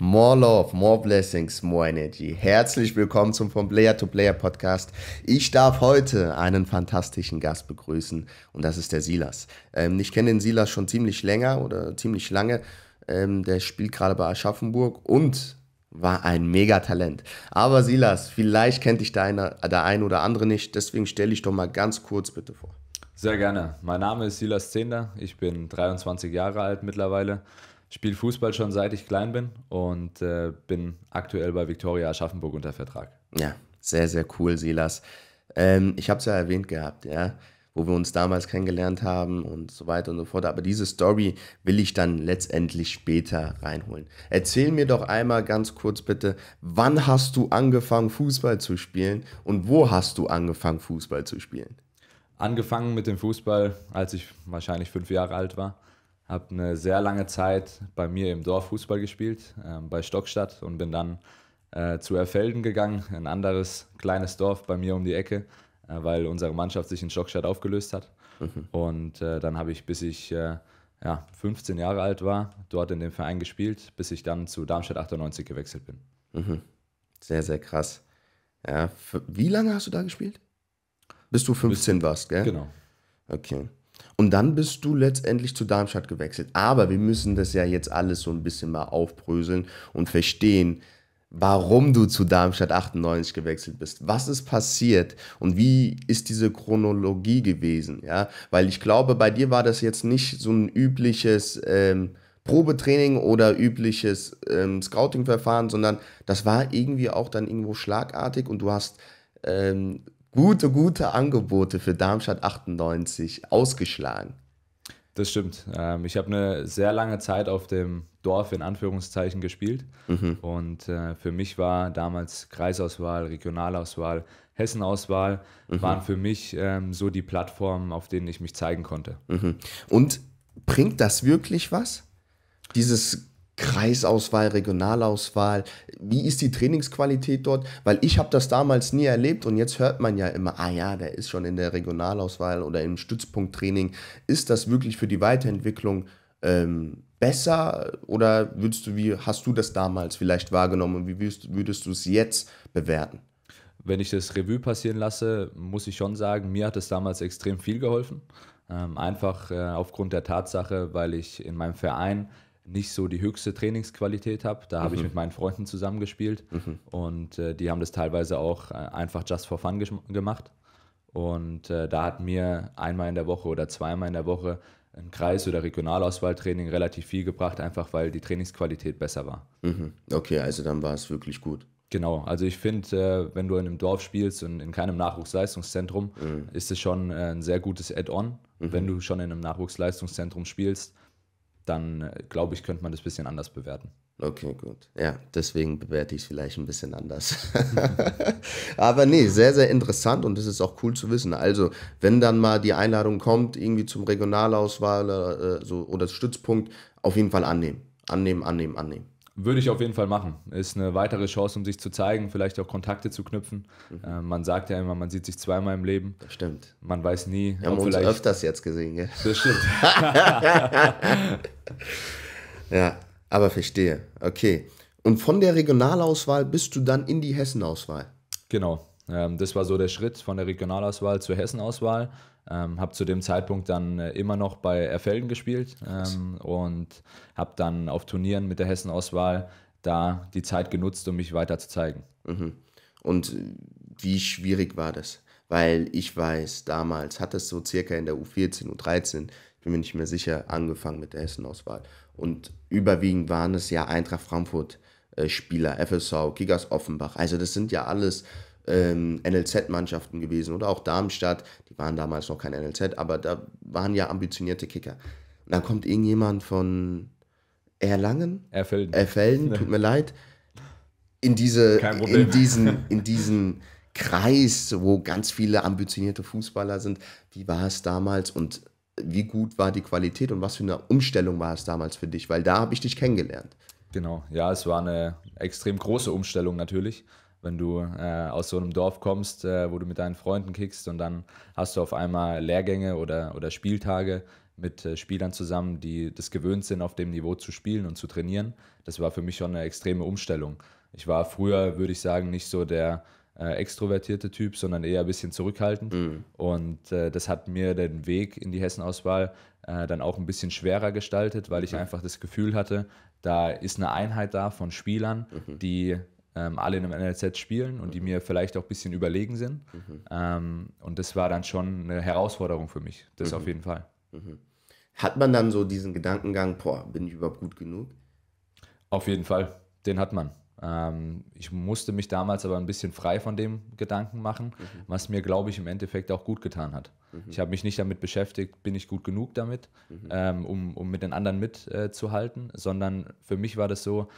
More Love, More Blessings, More Energy. Herzlich willkommen zum From Player to Player Podcast. Ich darf heute einen fantastischen Gast begrüßen und das ist der Silas. Ähm, ich kenne den Silas schon ziemlich länger oder ziemlich lange. Ähm, der spielt gerade bei Aschaffenburg und war ein Megatalent. Aber Silas, vielleicht kennt dich der eine, der eine oder andere nicht, deswegen stelle ich doch mal ganz kurz bitte vor. Sehr gerne. Mein Name ist Silas Zehnder. Ich bin 23 Jahre alt mittlerweile spiele Fußball schon seit ich klein bin und äh, bin aktuell bei Viktoria Aschaffenburg unter Vertrag. Ja, sehr, sehr cool, Silas. Ähm, ich habe es ja erwähnt gehabt, ja, wo wir uns damals kennengelernt haben und so weiter und so fort. Aber diese Story will ich dann letztendlich später reinholen. Erzähl mir doch einmal ganz kurz bitte, wann hast du angefangen, Fußball zu spielen und wo hast du angefangen, Fußball zu spielen? Angefangen mit dem Fußball, als ich wahrscheinlich fünf Jahre alt war habe eine sehr lange Zeit bei mir im Dorf Fußball gespielt, ähm, bei Stockstadt und bin dann äh, zu Erfelden gegangen, ein anderes kleines Dorf bei mir um die Ecke, äh, weil unsere Mannschaft sich in Stockstadt aufgelöst hat. Mhm. Und äh, dann habe ich, bis ich äh, ja, 15 Jahre alt war, dort in dem Verein gespielt, bis ich dann zu Darmstadt 98 gewechselt bin. Mhm. Sehr, sehr krass. Ja, wie lange hast du da gespielt? Bis du 15 bis, warst, gell? Genau. Okay. Und dann bist du letztendlich zu Darmstadt gewechselt. Aber wir müssen das ja jetzt alles so ein bisschen mal aufbröseln und verstehen, warum du zu Darmstadt 98 gewechselt bist. Was ist passiert und wie ist diese Chronologie gewesen? Ja, weil ich glaube, bei dir war das jetzt nicht so ein übliches ähm, Probetraining oder übliches ähm, Scouting-Verfahren, sondern das war irgendwie auch dann irgendwo schlagartig und du hast ähm, gute, gute Angebote für Darmstadt 98 ausgeschlagen. Das stimmt. Ähm, ich habe eine sehr lange Zeit auf dem Dorf in Anführungszeichen gespielt. Mhm. Und äh, für mich war damals Kreisauswahl, Regionalauswahl, Hessenauswahl mhm. waren für mich ähm, so die Plattformen, auf denen ich mich zeigen konnte. Mhm. Und bringt das wirklich was? Dieses Kreisauswahl, Regionalauswahl? Wie ist die Trainingsqualität dort? Weil ich habe das damals nie erlebt und jetzt hört man ja immer, ah ja, der ist schon in der Regionalauswahl oder im Stützpunkttraining. Ist das wirklich für die Weiterentwicklung ähm, besser oder würdest du, wie hast du das damals vielleicht wahrgenommen und wie würdest, würdest du es jetzt bewerten? Wenn ich das Revue passieren lasse, muss ich schon sagen, mir hat es damals extrem viel geholfen. Ähm, einfach äh, aufgrund der Tatsache, weil ich in meinem Verein nicht so die höchste Trainingsqualität habe. Da mhm. habe ich mit meinen Freunden zusammengespielt mhm. und äh, die haben das teilweise auch äh, einfach just for fun gemacht. Und äh, da hat mir einmal in der Woche oder zweimal in der Woche ein Kreis- oder Regionalauswahltraining relativ viel gebracht, einfach weil die Trainingsqualität besser war. Mhm. Okay, also dann war es wirklich gut. Genau, also ich finde, äh, wenn du in einem Dorf spielst und in keinem Nachwuchsleistungszentrum, mhm. ist es schon äh, ein sehr gutes Add-on, mhm. wenn du schon in einem Nachwuchsleistungszentrum spielst dann äh, glaube ich, könnte man das ein bisschen anders bewerten. Okay, gut. Ja, deswegen bewerte ich es vielleicht ein bisschen anders. Aber nee, sehr, sehr interessant und das ist auch cool zu wissen. Also, wenn dann mal die Einladung kommt, irgendwie zum Regionalauswahl äh, so, oder Stützpunkt, auf jeden Fall annehmen. Annehmen, annehmen, annehmen. Würde ich auf jeden Fall machen. Ist eine weitere Chance, um sich zu zeigen, vielleicht auch Kontakte zu knüpfen. Mhm. Äh, man sagt ja immer, man sieht sich zweimal im Leben. Das stimmt. Man weiß nie. Wir haben uns öfters jetzt gesehen, gell? Das stimmt. ja, aber verstehe. Okay. Und von der Regionalauswahl bist du dann in die Hessenauswahl. Genau. Ähm, das war so der Schritt von der Regionalauswahl zur Hessenauswahl. Ähm, habe zu dem Zeitpunkt dann äh, immer noch bei Erfelden gespielt ähm, und habe dann auf Turnieren mit der Hessenauswahl da die Zeit genutzt, um mich weiter zu zeigen. Mhm. Und wie schwierig war das? Weil ich weiß, damals hat es so circa in der U14, U13, ich bin mir nicht mehr sicher, angefangen mit der Hessenauswahl. Und überwiegend waren es ja Eintracht Frankfurt-Spieler, äh, FSV, Kickers Offenbach. Also das sind ja alles ähm, NLZ-Mannschaften gewesen oder auch Darmstadt, die waren damals noch kein NLZ, aber da waren ja ambitionierte Kicker. Und dann kommt irgendjemand von Erlangen, Erfelden, Erfelden tut mir leid, in, diese, in, diesen, in diesen Kreis, wo ganz viele ambitionierte Fußballer sind. Wie war es damals und wie gut war die Qualität und was für eine Umstellung war es damals für dich? Weil da habe ich dich kennengelernt. Genau, ja, es war eine extrem große Umstellung natürlich wenn du äh, aus so einem Dorf kommst, äh, wo du mit deinen Freunden kickst und dann hast du auf einmal Lehrgänge oder, oder Spieltage mit äh, Spielern zusammen, die das gewöhnt sind, auf dem Niveau zu spielen und zu trainieren. Das war für mich schon eine extreme Umstellung. Ich war früher, würde ich sagen, nicht so der äh, extrovertierte Typ, sondern eher ein bisschen zurückhaltend. Mhm. Und äh, das hat mir den Weg in die Hessenauswahl äh, dann auch ein bisschen schwerer gestaltet, weil ich mhm. einfach das Gefühl hatte, da ist eine Einheit da von Spielern, mhm. die ähm, alle in einem NLZ spielen und die mhm. mir vielleicht auch ein bisschen überlegen sind. Mhm. Ähm, und das war dann schon eine Herausforderung für mich, das mhm. auf jeden Fall. Mhm. Hat man dann so diesen Gedankengang, boah, bin ich überhaupt gut genug? Auf jeden Fall, den hat man. Ähm, ich musste mich damals aber ein bisschen frei von dem Gedanken machen, mhm. was mir, glaube ich, im Endeffekt auch gut getan hat. Mhm. Ich habe mich nicht damit beschäftigt, bin ich gut genug damit, ähm, um, um mit den anderen mitzuhalten, äh, sondern für mich war das so,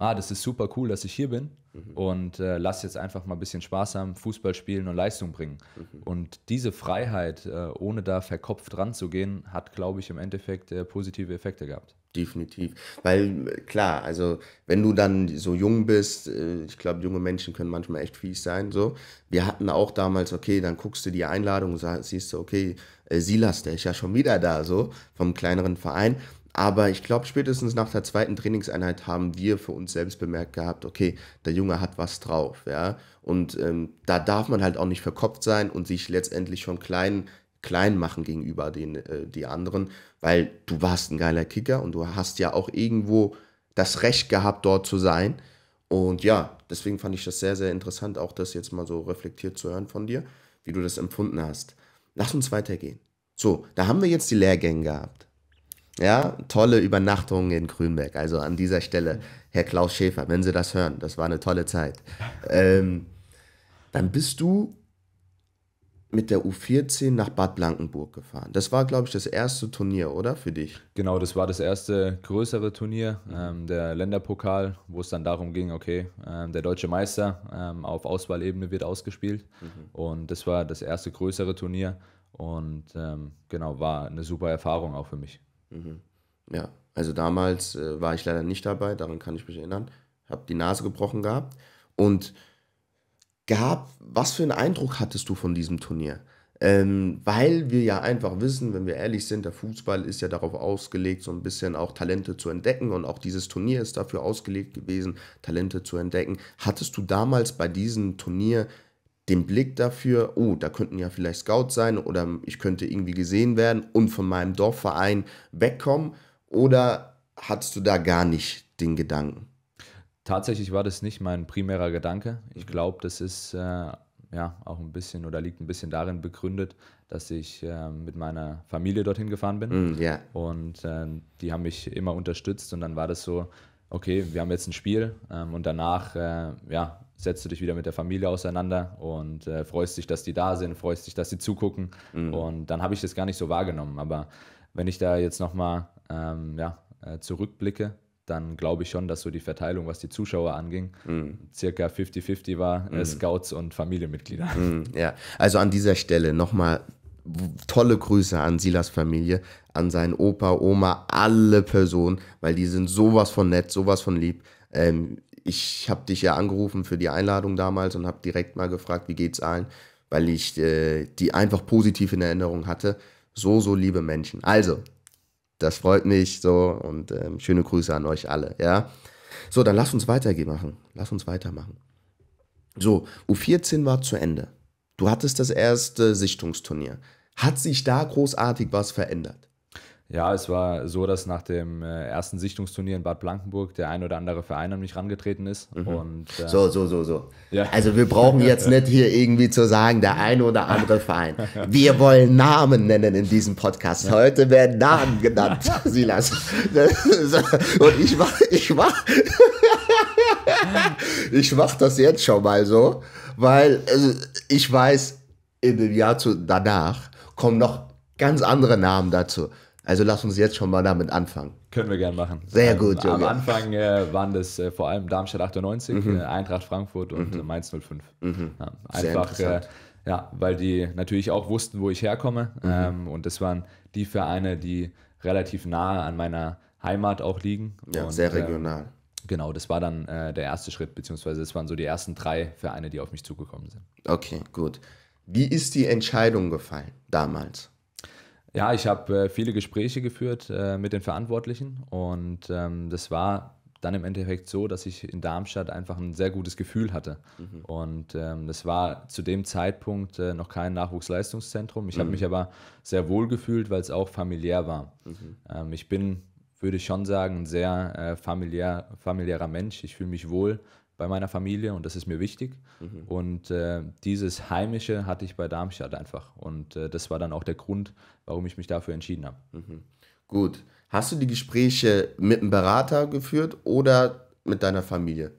ah, das ist super cool, dass ich hier bin mhm. und äh, lass jetzt einfach mal ein bisschen Spaß haben, Fußball spielen und Leistung bringen. Mhm. Und diese Freiheit, äh, ohne da verkopft ranzugehen, hat, glaube ich, im Endeffekt äh, positive Effekte gehabt. Definitiv. Weil äh, klar, also wenn du dann so jung bist, äh, ich glaube, junge Menschen können manchmal echt fies sein. So. Wir hatten auch damals, okay, dann guckst du die Einladung und siehst du, okay, äh, Silas, der ist ja schon wieder da, so vom kleineren Verein aber ich glaube, spätestens nach der zweiten Trainingseinheit haben wir für uns selbst bemerkt gehabt, okay, der Junge hat was drauf, ja. Und ähm, da darf man halt auch nicht verkopft sein und sich letztendlich schon klein, klein machen gegenüber den äh, die anderen, weil du warst ein geiler Kicker und du hast ja auch irgendwo das Recht gehabt, dort zu sein. Und ja, deswegen fand ich das sehr, sehr interessant, auch das jetzt mal so reflektiert zu hören von dir, wie du das empfunden hast. Lass uns weitergehen. So, da haben wir jetzt die Lehrgänge gehabt. Ja, tolle Übernachtungen in Grünberg. Also an dieser Stelle, Herr Klaus Schäfer, wenn Sie das hören, das war eine tolle Zeit. Ähm, dann bist du mit der U14 nach Bad Blankenburg gefahren. Das war, glaube ich, das erste Turnier, oder für dich? Genau, das war das erste größere Turnier, ähm, der Länderpokal, wo es dann darum ging, okay, ähm, der deutsche Meister ähm, auf Auswahlebene wird ausgespielt. Mhm. Und das war das erste größere Turnier und ähm, genau, war eine super Erfahrung auch für mich. Mhm. Ja, also damals äh, war ich leider nicht dabei, daran kann ich mich erinnern. Habe die Nase gebrochen gehabt. Und gab, was für einen Eindruck hattest du von diesem Turnier? Ähm, weil wir ja einfach wissen, wenn wir ehrlich sind, der Fußball ist ja darauf ausgelegt, so ein bisschen auch Talente zu entdecken und auch dieses Turnier ist dafür ausgelegt gewesen, Talente zu entdecken. Hattest du damals bei diesem Turnier den Blick dafür, oh, da könnten ja vielleicht Scouts sein oder ich könnte irgendwie gesehen werden und von meinem Dorfverein wegkommen? Oder hattest du da gar nicht den Gedanken? Tatsächlich war das nicht mein primärer Gedanke. Ich mhm. glaube, das ist äh, ja auch ein bisschen oder liegt ein bisschen darin begründet, dass ich äh, mit meiner Familie dorthin gefahren bin. Mm, yeah. Und äh, die haben mich immer unterstützt und dann war das so, okay, wir haben jetzt ein Spiel ähm, und danach, äh, ja, setzt du dich wieder mit der Familie auseinander und äh, freust dich, dass die da sind, freust dich, dass sie zugucken. Mhm. Und dann habe ich das gar nicht so wahrgenommen. Aber wenn ich da jetzt nochmal ähm, ja, äh, zurückblicke, dann glaube ich schon, dass so die Verteilung, was die Zuschauer anging, mhm. circa 50-50 war, äh, mhm. Scouts und Familienmitglieder. Mhm, ja, also an dieser Stelle nochmal tolle Grüße an Silas Familie, an seinen Opa, Oma, alle Personen, weil die sind sowas von nett, sowas von lieb. Ähm, ich habe dich ja angerufen für die Einladung damals und habe direkt mal gefragt, wie geht's allen, weil ich äh, die einfach positiv in Erinnerung hatte. So, so liebe Menschen. Also, das freut mich so und ähm, schöne Grüße an euch alle, ja. So, dann lass uns weitermachen. Lass uns weitermachen. So, U14 war zu Ende. Du hattest das erste Sichtungsturnier. Hat sich da großartig was verändert? Ja, es war so, dass nach dem äh, ersten Sichtungsturnier in Bad Blankenburg der ein oder andere Verein an mich rangetreten ist. Mhm. Und, äh, so, so, so, so. Ja. Also wir brauchen jetzt nicht hier irgendwie zu sagen, der ein oder andere Verein. Wir wollen Namen nennen in diesem Podcast. Ja. Heute werden Namen genannt, Silas. Und ich mach, ich mach, ich mach das jetzt schon mal so, weil also, ich weiß, in dem Jahr zu, danach kommen noch ganz andere Namen dazu. Also lass uns jetzt schon mal damit anfangen. Können wir gern machen. Sehr also gut, Junge. Am Anfang äh, waren das äh, vor allem Darmstadt 98, mhm. äh, Eintracht Frankfurt und mhm. Mainz 05. Mhm. Ja, einfach, äh, ja, weil die natürlich auch wussten, wo ich herkomme. Mhm. Ähm, und das waren die Vereine, die relativ nahe an meiner Heimat auch liegen. Ja, und, sehr äh, regional. Genau, das war dann äh, der erste Schritt, beziehungsweise das waren so die ersten drei Vereine, die auf mich zugekommen sind. Okay, gut. Wie ist die Entscheidung gefallen damals? Ja, ich habe äh, viele Gespräche geführt äh, mit den Verantwortlichen und ähm, das war dann im Endeffekt so, dass ich in Darmstadt einfach ein sehr gutes Gefühl hatte. Mhm. Und ähm, das war zu dem Zeitpunkt äh, noch kein Nachwuchsleistungszentrum. Ich mhm. habe mich aber sehr wohl gefühlt, weil es auch familiär war. Mhm. Ähm, ich bin, würde ich schon sagen, ein sehr äh, familiär, familiärer Mensch. Ich fühle mich wohl bei meiner Familie und das ist mir wichtig. Mhm. Und äh, dieses Heimische hatte ich bei Darmstadt einfach. Und äh, das war dann auch der Grund, warum ich mich dafür entschieden habe. Mhm. Gut. Hast du die Gespräche mit einem Berater geführt oder mit deiner Familie?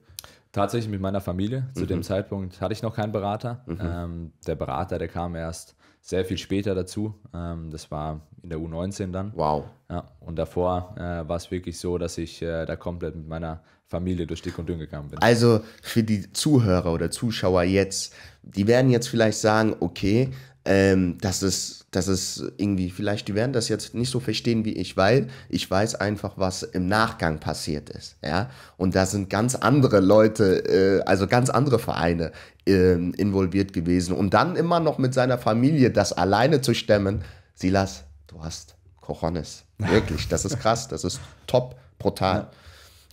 Tatsächlich mit meiner Familie. Zu mhm. dem Zeitpunkt hatte ich noch keinen Berater. Mhm. Ähm, der Berater, der kam erst sehr viel später dazu. Ähm, das war in der U19 dann. Wow. Ja, und davor äh, war es wirklich so, dass ich äh, da komplett mit meiner Familie durch dick und dünn gegangen bin. Also für die Zuhörer oder Zuschauer jetzt, die werden jetzt vielleicht sagen, okay, ähm, dass, es, dass es irgendwie, vielleicht, die werden das jetzt nicht so verstehen wie ich, weil ich weiß einfach, was im Nachgang passiert ist. Ja? Und da sind ganz andere Leute, äh, also ganz andere Vereine äh, involviert gewesen. Und dann immer noch mit seiner Familie das alleine zu stemmen. Silas, du hast Cojones. Wirklich, das ist krass, das ist top, brutal. Ja.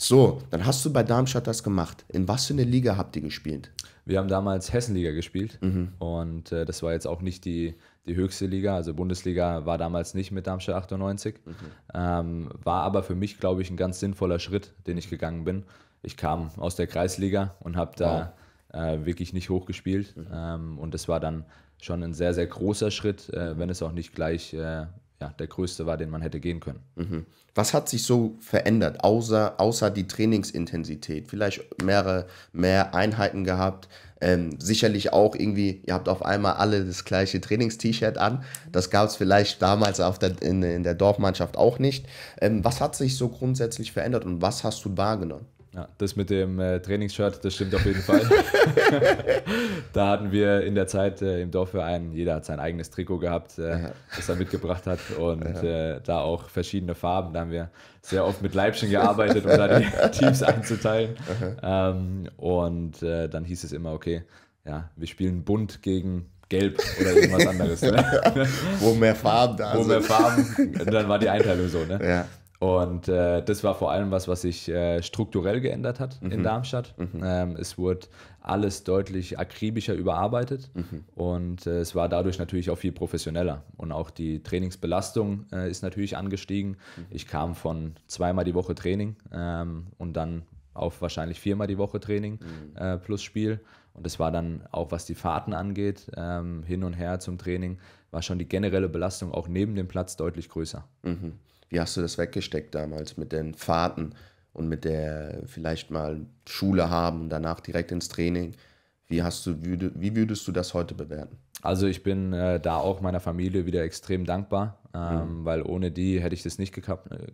So, dann hast du bei Darmstadt das gemacht. In was für eine Liga habt ihr gespielt? Wir haben damals Hessenliga gespielt mhm. und äh, das war jetzt auch nicht die, die höchste Liga. Also Bundesliga war damals nicht mit Darmstadt 98, mhm. ähm, war aber für mich, glaube ich, ein ganz sinnvoller Schritt, den ich gegangen bin. Ich kam aus der Kreisliga und habe da wow. äh, wirklich nicht hoch gespielt mhm. ähm, und das war dann schon ein sehr, sehr großer Schritt, äh, wenn es auch nicht gleich äh, ja, der größte war, den man hätte gehen können. Mhm. Was hat sich so verändert, außer, außer die Trainingsintensität? Vielleicht mehrere, mehr Einheiten gehabt, ähm, sicherlich auch irgendwie, ihr habt auf einmal alle das gleiche trainingst t shirt an. Das gab es vielleicht damals auf der, in, in der Dorfmannschaft auch nicht. Ähm, was hat sich so grundsätzlich verändert und was hast du wahrgenommen? Ja, das mit dem äh, Trainingsshirt, das stimmt auf jeden Fall. da hatten wir in der Zeit äh, im einen, jeder hat sein eigenes Trikot gehabt, äh, das er mitgebracht hat und ja. Äh, da auch verschiedene Farben. Da haben wir sehr oft mit Leibchen gearbeitet, um da die Teams einzuteilen. Ähm, und äh, dann hieß es immer, okay, ja, wir spielen bunt gegen gelb oder irgendwas anderes. Ne? Wo mehr Farben da sind. Wo mehr Farben, dann war die Einteilung so. Ne? Ja. Und äh, das war vor allem was, was sich äh, strukturell geändert hat mhm. in Darmstadt. Mhm. Ähm, es wurde alles deutlich akribischer überarbeitet mhm. und äh, es war dadurch natürlich auch viel professioneller. Und auch die Trainingsbelastung äh, ist natürlich angestiegen. Mhm. Ich kam von zweimal die Woche Training ähm, und dann auf wahrscheinlich viermal die Woche Training mhm. äh, plus Spiel. Und das war dann auch, was die Fahrten angeht, ähm, hin und her zum Training, war schon die generelle Belastung auch neben dem Platz deutlich größer. Mhm. Wie hast du das weggesteckt damals mit den Fahrten und mit der vielleicht mal Schule haben, danach direkt ins Training? Wie, hast du, wie würdest du das heute bewerten? Also ich bin äh, da auch meiner Familie wieder extrem dankbar, ähm, mhm. weil ohne die hätte ich das nicht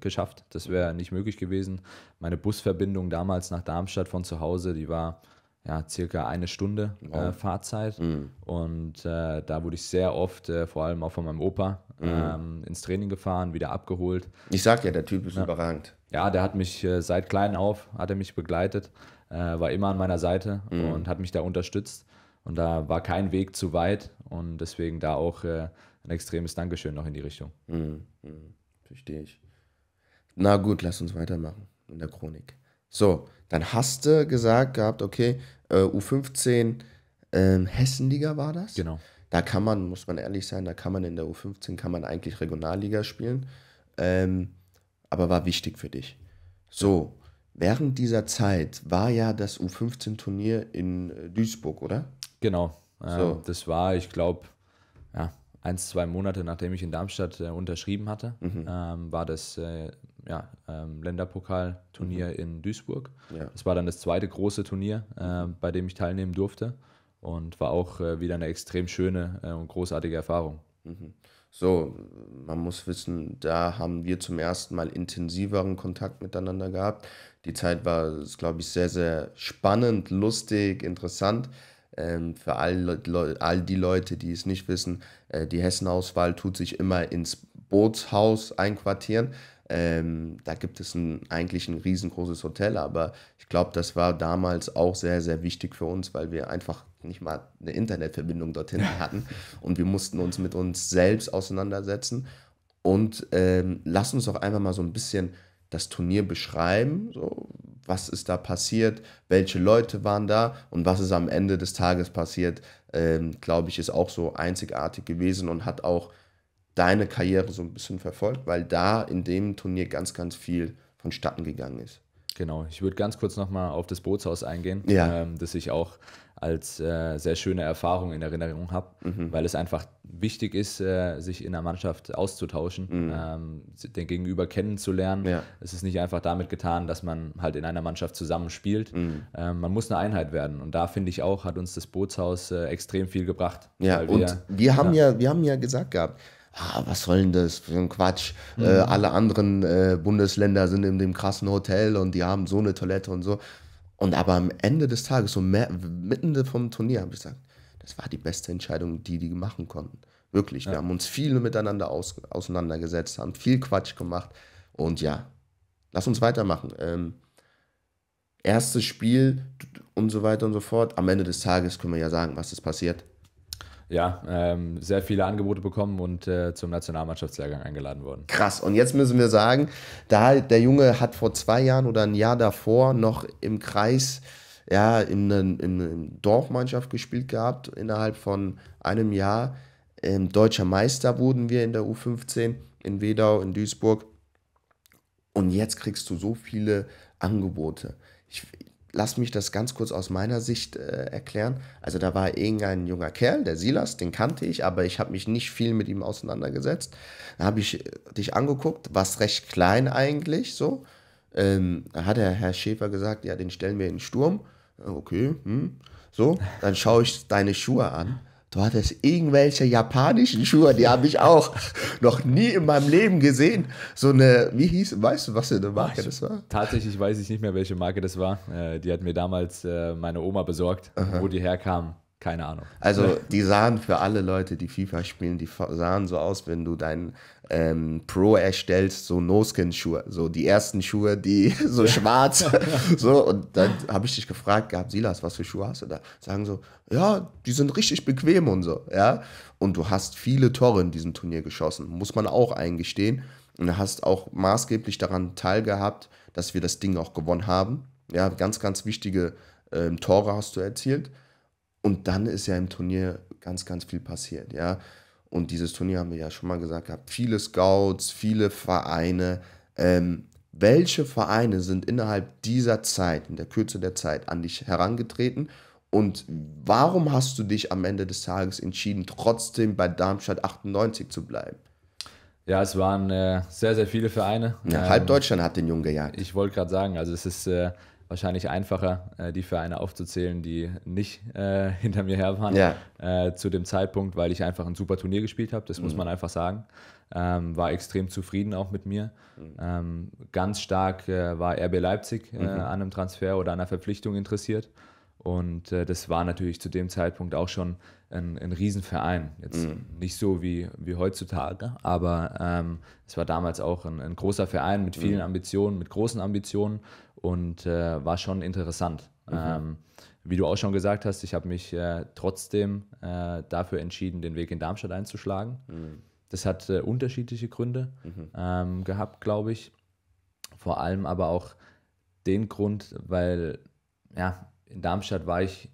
geschafft. Das wäre nicht möglich gewesen. Meine Busverbindung damals nach Darmstadt von zu Hause, die war ja, circa eine Stunde äh, wow. äh, Fahrzeit. Mhm. Und äh, da wurde ich sehr oft, äh, vor allem auch von meinem Opa, mhm. ähm, ins Training gefahren, wieder abgeholt. Ich sag ja, der Typ ist ja. überragend. Ja, der hat mich äh, seit klein auf, hat er mich begleitet, äh, war immer an meiner Seite mhm. und hat mich da unterstützt. Und da war kein Weg zu weit und deswegen da auch ein extremes Dankeschön noch in die Richtung. Mhm. Mhm. Verstehe ich. Na gut, lass uns weitermachen in der Chronik. So, dann hast du gesagt gehabt, okay, äh, U15 äh, Hessenliga war das. Genau. Da kann man, muss man ehrlich sein, da kann man in der U15 kann man eigentlich Regionalliga spielen. Ähm, aber war wichtig für dich. So, während dieser Zeit war ja das U15-Turnier in äh, Duisburg, oder? Genau. Äh, so. Ähm, das war, ich glaube, ja, ein, zwei Monate nachdem ich in Darmstadt äh, unterschrieben hatte, mhm. ähm, war das äh, ja, ähm, Länderpokalturnier mhm. in Duisburg. Ja. Das war dann das zweite große Turnier, mhm. äh, bei dem ich teilnehmen durfte und war auch äh, wieder eine extrem schöne äh, und großartige Erfahrung. Mhm. So, man muss wissen, da haben wir zum ersten Mal intensiveren Kontakt miteinander gehabt. Die Zeit war, glaube ich, sehr, sehr spannend, lustig, interessant. Ähm, für all, all die Leute, die es nicht wissen, äh, die Hessenauswahl tut sich immer ins Bootshaus einquartieren. Ähm, da gibt es ein, eigentlich ein riesengroßes Hotel, aber ich glaube, das war damals auch sehr, sehr wichtig für uns, weil wir einfach nicht mal eine Internetverbindung dorthin hatten und wir mussten uns mit uns selbst auseinandersetzen. Und ähm, lass uns doch einfach mal so ein bisschen das Turnier beschreiben. So, was ist da passiert? Welche Leute waren da? Und was ist am Ende des Tages passiert? Ähm, glaube ich, ist auch so einzigartig gewesen und hat auch deine Karriere so ein bisschen verfolgt, weil da in dem Turnier ganz, ganz viel vonstatten gegangen ist. Genau, ich würde ganz kurz nochmal auf das Bootshaus eingehen, ja. ähm, das ich auch als äh, sehr schöne Erfahrung in Erinnerung habe, mhm. weil es einfach wichtig ist, äh, sich in der Mannschaft auszutauschen, mhm. ähm, den Gegenüber kennenzulernen. Ja. Es ist nicht einfach damit getan, dass man halt in einer Mannschaft zusammen spielt. Mhm. Ähm, man muss eine Einheit werden. Und da finde ich auch, hat uns das Bootshaus äh, extrem viel gebracht. Ja, und wir, wir haben ja, wir haben ja gesagt gehabt, ah, was soll denn das für ein Quatsch? Äh, mhm. Äh, alle anderen äh, Bundesländer sind in dem krassen Hotel und die haben so eine Toilette und so. Und aber am Ende des Tages, so mehr, mitten vom Turnier, habe ich gesagt, das war die beste Entscheidung, die die machen konnten. Wirklich. Ja. Wir haben uns viel miteinander aus, auseinandergesetzt, haben viel Quatsch gemacht. Und ja, lass uns weitermachen. Ähm, erstes Spiel und so weiter und so fort. Am Ende des Tages können wir ja sagen, was ist passiert ja, ähm, sehr viele Angebote bekommen und äh, zum Nationalmannschaftslehrgang eingeladen worden. Krass. Und jetzt müssen wir sagen, da der Junge hat vor zwei Jahren oder ein Jahr davor noch im Kreis, ja, in, in, Dorfmannschaft gespielt gehabt. Innerhalb von einem Jahr ähm, deutscher Meister wurden wir in der U15 in Wedau, in Duisburg. Und jetzt kriegst du so viele Angebote. Ich, Lass mich das ganz kurz aus meiner Sicht äh, erklären. Also da war irgendein junger Kerl, der Silas, den kannte ich, aber ich habe mich nicht viel mit ihm auseinandergesetzt. Da habe ich äh, dich angeguckt, warst recht klein eigentlich, so. Ähm, da hat der Herr Schäfer gesagt, ja, den stellen wir in den Sturm. Äh, okay, hm, so. Dann schaue ich deine Schuhe an. Du hattest irgendwelche japanischen Schuhe, die habe ich auch noch nie in meinem Leben gesehen. So eine, wie hieß, weißt du, was für eine Marke das war? Tatsächlich weiß ich nicht mehr, welche Marke das war. Äh, die hat mir damals äh, meine Oma besorgt, Aha. wo die herkamen. Keine Ahnung. Also die sahen für alle Leute, die FIFA spielen, die sahen so aus, wenn du deinen ähm, Pro erstellst, so No-Skin-Schuhe. So die ersten Schuhe, die so schwarz. so, und dann habe ich dich gefragt gehabt, Silas, was für Schuhe hast du da? Sagen so, ja, die sind richtig bequem und so, ja. Und du hast viele Tore in diesem Turnier geschossen, muss man auch eingestehen. Und hast auch maßgeblich daran teilgehabt, dass wir das Ding auch gewonnen haben. Ja, ganz, ganz wichtige ähm, Tore hast du erzielt. Und dann ist ja im Turnier ganz, ganz viel passiert, ja. Und dieses Turnier haben wir ja schon mal gesagt gehabt, viele Scouts, viele Vereine. Ähm, welche Vereine sind innerhalb dieser Zeit, in der Kürze der Zeit, an dich herangetreten? Und warum hast du dich am Ende des Tages entschieden, trotzdem bei Darmstadt 98 zu bleiben? Ja, es waren äh, sehr, sehr viele Vereine. Ja, halb ähm, Deutschland hat den Jungen gejagt. Ich wollte gerade sagen, also es ist äh, wahrscheinlich einfacher, äh, die Vereine aufzuzählen, die nicht äh, hinter mir her waren ja. äh, zu dem Zeitpunkt, weil ich einfach ein super Turnier gespielt habe, das mhm. muss man einfach sagen. Ähm, war extrem zufrieden auch mit mir. Mhm. Ähm, ganz stark äh, war RB Leipzig äh, mhm. an einem Transfer oder einer Verpflichtung interessiert. Und äh, das war natürlich zu dem Zeitpunkt auch schon ein, ein Riesenverein. Jetzt mhm. nicht so wie, wie heutzutage, aber ähm, es war damals auch ein, ein großer Verein mit vielen mhm. Ambitionen, mit großen Ambitionen und äh, war schon interessant. Mhm. Ähm, wie du auch schon gesagt hast, ich habe mich äh, trotzdem äh, dafür entschieden, den Weg in Darmstadt einzuschlagen. Mhm. Das hat äh, unterschiedliche Gründe mhm. ähm, gehabt, glaube ich. Vor allem aber auch den Grund, weil ja, in Darmstadt war ich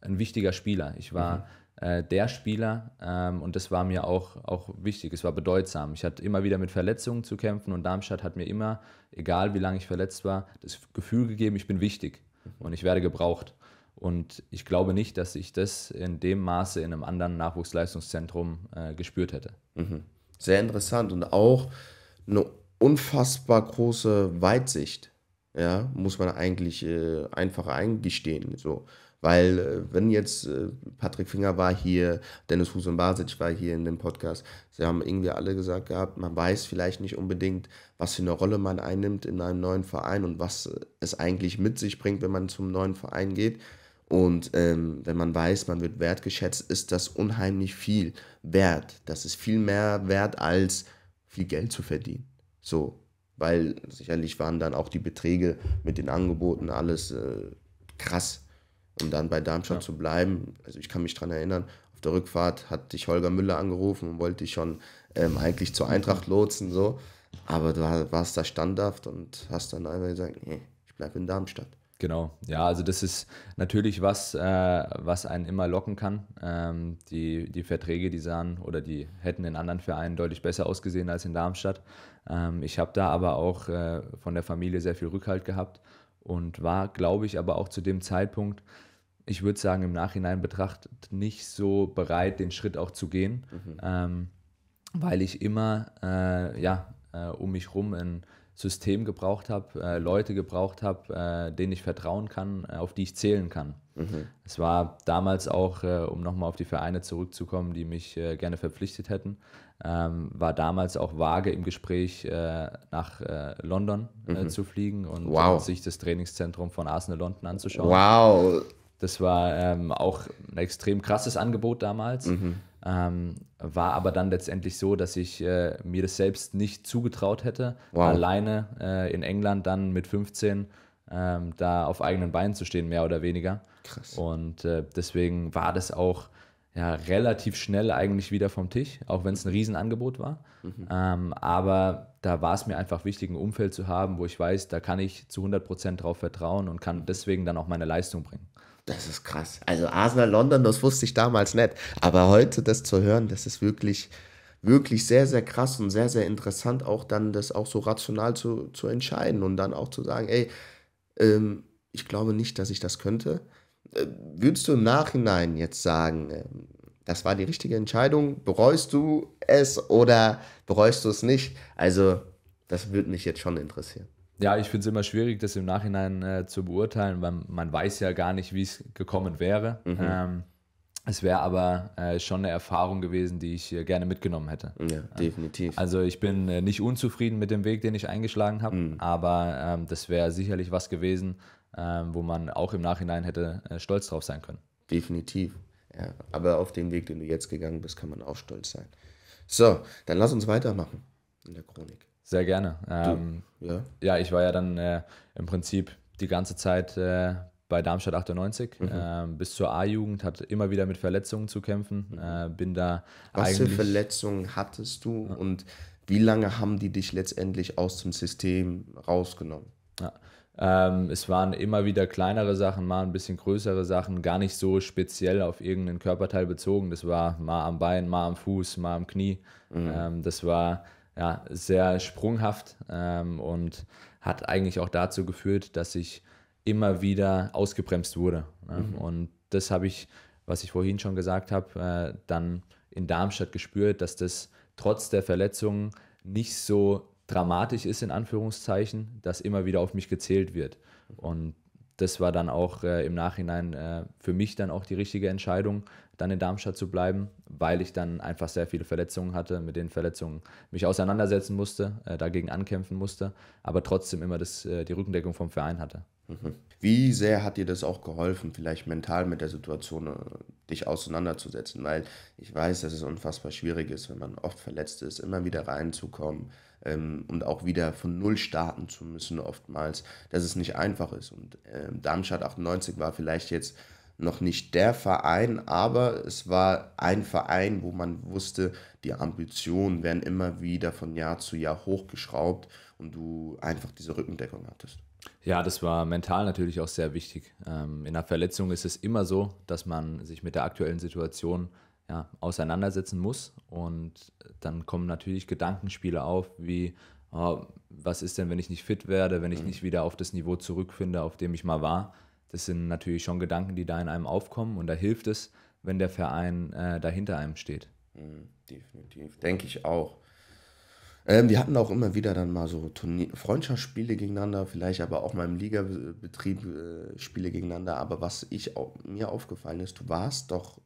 ein wichtiger Spieler. Ich war mhm äh, der Spieler ähm, und das war mir auch, auch wichtig, es war bedeutsam. Ich hatte immer wieder mit Verletzungen zu kämpfen und Darmstadt hat mir immer, egal wie lange ich verletzt war, das Gefühl gegeben, ich bin wichtig und ich werde gebraucht. Und ich glaube nicht, dass ich das in dem Maße in einem anderen Nachwuchsleistungszentrum äh, gespürt hätte. Mhm. Sehr interessant und auch eine unfassbar große Weitsicht. Ja, muss man eigentlich äh, einfach eingestehen. So. Weil äh, wenn jetzt äh, Patrick Finger war hier, Dennis Husun Basic war hier in dem Podcast, sie haben irgendwie alle gesagt gehabt, man weiß vielleicht nicht unbedingt, was für eine Rolle man einnimmt in einem neuen Verein und was äh, es eigentlich mit sich bringt, wenn man zum neuen Verein geht. Und ähm, wenn man weiß, man wird wertgeschätzt, ist das unheimlich viel wert. Das ist viel mehr wert, als viel Geld zu verdienen. So, weil sicherlich waren dann auch die Beträge mit den Angeboten alles äh, krass um dann bei Darmstadt ja. zu bleiben. Also ich kann mich daran erinnern, auf der Rückfahrt hat dich Holger Müller angerufen und wollte dich schon ähm, eigentlich zur Eintracht lotsen, so. Aber du warst da standhaft und hast dann einfach gesagt, nee, ich bleibe in Darmstadt. Genau, ja, also das ist natürlich was, äh, was einen immer locken kann. Ähm, die, die Verträge, die sahen oder die hätten in anderen Vereinen deutlich besser ausgesehen als in Darmstadt. Ähm, ich habe da aber auch äh, von der Familie sehr viel Rückhalt gehabt und war, glaube ich, aber auch zu dem Zeitpunkt ich würde sagen, im Nachhinein betrachtet nicht so bereit, den Schritt auch zu gehen, mhm. ähm, weil ich immer äh, ja, äh, um mich rum ein System gebraucht habe, äh, Leute gebraucht habe, äh, denen ich vertrauen kann, äh, auf die ich zählen kann. Mhm. Es war damals auch, äh, um nochmal auf die Vereine zurückzukommen, die mich gerne verpflichtet hätten, ähm, war damals auch vage im Gespräch, nach London mhm. zu fliegen und wow. sich das Trainingszentrum von Arsenal London anzuschauen. Wow! Das war ähm, auch ein extrem krasses Angebot damals. Mhm. Ähm, war aber dann letztendlich so, dass ich äh, mir das selbst nicht zugetraut hätte, wow. alleine äh, in England dann mit 15 ähm, da auf eigenen Beinen zu stehen, mehr oder weniger. Krass. Und äh, deswegen war das auch ja, relativ schnell eigentlich wieder vom Tisch, auch wenn es ein Riesenangebot war. Mhm. Ähm, aber da war es mir einfach wichtig, ein Umfeld zu haben, wo ich weiß, da kann ich zu 100% drauf vertrauen und kann mhm. deswegen dann auch meine Leistung bringen. Das ist krass. Also Arsenal London, das wusste ich damals nicht. Aber heute das zu hören, das ist wirklich, wirklich sehr, sehr krass und sehr, sehr interessant, auch dann das auch so rational zu, zu entscheiden und dann auch zu sagen, ey, ähm, ich glaube nicht, dass ich das könnte. Äh, würdest du im Nachhinein jetzt sagen, äh, das war die richtige Entscheidung? Bereust du es oder bereust du es nicht? Also, das würde mich jetzt schon interessieren ja, ich finde es immer schwierig, das im Nachhinein äh, zu beurteilen, weil man weiß ja gar nicht, wie es gekommen wäre. Mhm. Ähm, es wäre aber äh, schon eine Erfahrung gewesen, die ich äh, gerne mitgenommen hätte. Ja, ähm, definitiv. Also ich bin äh, nicht unzufrieden mit dem Weg, den ich eingeschlagen habe, mhm. aber ähm, das wäre sicherlich was gewesen, ähm, wo man auch im Nachhinein hätte äh, stolz drauf sein können. Definitiv. Ja, aber auf dem Weg, den du jetzt gegangen bist, kann man auch stolz sein. So, dann lass uns weitermachen in der Chronik. Sehr gerne. Ähm, ja. ja, ich war ja dann äh, im Prinzip die ganze Zeit äh, bei Darmstadt 98 mhm. ähm, bis zur A-Jugend, hatte immer wieder mit Verletzungen zu kämpfen. Mhm. Äh, bin da Was für Verletzungen hattest du ja. und wie lange haben die dich letztendlich aus dem System rausgenommen? Ja. Ähm, es waren immer wieder kleinere Sachen, mal ein bisschen größere Sachen, gar nicht so speziell auf irgendeinen Körperteil bezogen. Das war mal am Bein, mal am Fuß, mal am Knie. Mhm. Ähm, das war ja, sehr sprunghaft ähm, und hat eigentlich auch dazu geführt, dass ich immer wieder ausgebremst wurde. Ne? Mhm. Und das habe ich, was ich vorhin schon gesagt habe, äh, dann in Darmstadt gespürt, dass das trotz der Verletzungen nicht so dramatisch ist, in Anführungszeichen, dass immer wieder auf mich gezählt wird. Mhm. Und das war dann auch äh, im Nachhinein äh, für mich dann auch die richtige Entscheidung, dann in Darmstadt zu bleiben, weil ich dann einfach sehr viele Verletzungen hatte, mit den Verletzungen mich auseinandersetzen musste, äh, dagegen ankämpfen musste, aber trotzdem immer das, äh, die Rückendeckung vom Verein hatte. Mhm. Wie sehr hat dir das auch geholfen, vielleicht mental mit der Situation äh, dich auseinanderzusetzen? Weil ich weiß, dass es unfassbar schwierig ist, wenn man oft verletzt ist, immer wieder reinzukommen ähm, und auch wieder von Null starten zu müssen oftmals, dass es nicht einfach ist. Und äh, Darmstadt 98 war vielleicht jetzt noch nicht der Verein, aber es war ein Verein, wo man wusste, die Ambitionen werden immer wieder von Jahr zu Jahr hochgeschraubt und du einfach diese Rückendeckung hattest. Ja, das war mental natürlich auch sehr wichtig. Ähm, in einer Verletzung ist es immer so, dass man sich mit der aktuellen Situation ja, auseinandersetzen muss. Und dann kommen natürlich Gedankenspiele auf, wie, oh, was ist denn, wenn ich nicht fit werde, wenn ich mhm. nicht wieder auf das Niveau zurückfinde, auf dem ich mal war. Das sind natürlich schon Gedanken, die da in einem aufkommen und da hilft es, wenn der Verein äh, dahinter einem steht. Mhm, definitiv, denke ich auch. Ähm, wir hatten auch immer wieder dann mal so Turnier Freundschaftsspiele gegeneinander, vielleicht aber auch mal im Ligabetrieb äh, Spiele gegeneinander. Aber was ich auch, mir aufgefallen ist, du warst doch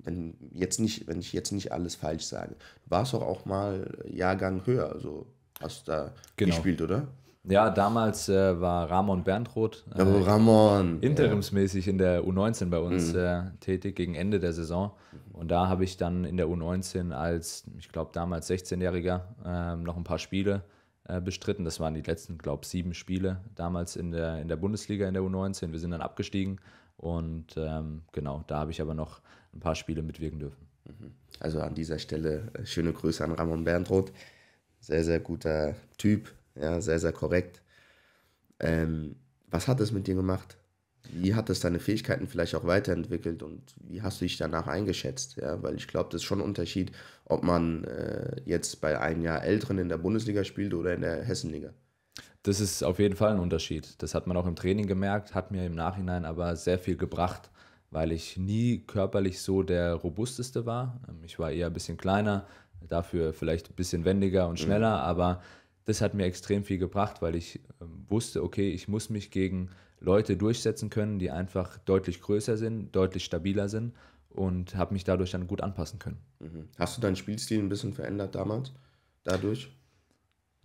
wenn jetzt nicht, wenn ich jetzt nicht alles falsch sage. Du warst doch auch mal Jahrgang höher, also hast da genau. gespielt, oder? Ja, damals äh, war Ramon Berntroth äh, oh, Ramon. interimsmäßig in der U19 bei uns mhm. äh, tätig gegen Ende der Saison. Und da habe ich dann in der U19 als, ich glaube, damals 16-Jähriger ähm, noch ein paar Spiele äh, bestritten. Das waren die letzten, glaube ich, sieben Spiele damals in der, in der Bundesliga in der U19. Wir sind dann abgestiegen und ähm, genau, da habe ich aber noch ein paar Spiele mitwirken dürfen. Mhm. Also an dieser Stelle äh, schöne Grüße an Ramon Berntroth. Sehr, sehr guter Typ, ja, sehr, sehr korrekt. Ähm, was hat es mit dir gemacht? Wie hat es deine Fähigkeiten vielleicht auch weiterentwickelt und wie hast du dich danach eingeschätzt? Ja, weil ich glaube, das ist schon ein Unterschied, ob man äh, jetzt bei einem Jahr Älteren in der Bundesliga spielt oder in der Hessenliga. Das ist auf jeden Fall ein Unterschied. Das hat man auch im Training gemerkt, hat mir im Nachhinein aber sehr viel gebracht weil ich nie körperlich so der robusteste war. Ähm, ich war eher ein bisschen kleiner, dafür vielleicht ein bisschen wendiger und mhm. schneller, mhm. aber das hat mir extrem viel gebracht, weil ich ähm, wusste, okay, ich muss mich gegen Leute durchsetzen können, die einfach deutlich größer sind, deutlich stabiler sind und habe mich dadurch dann gut anpassen können. Mhm. Hast du deinen Spielstil ein bisschen verändert damals, dadurch?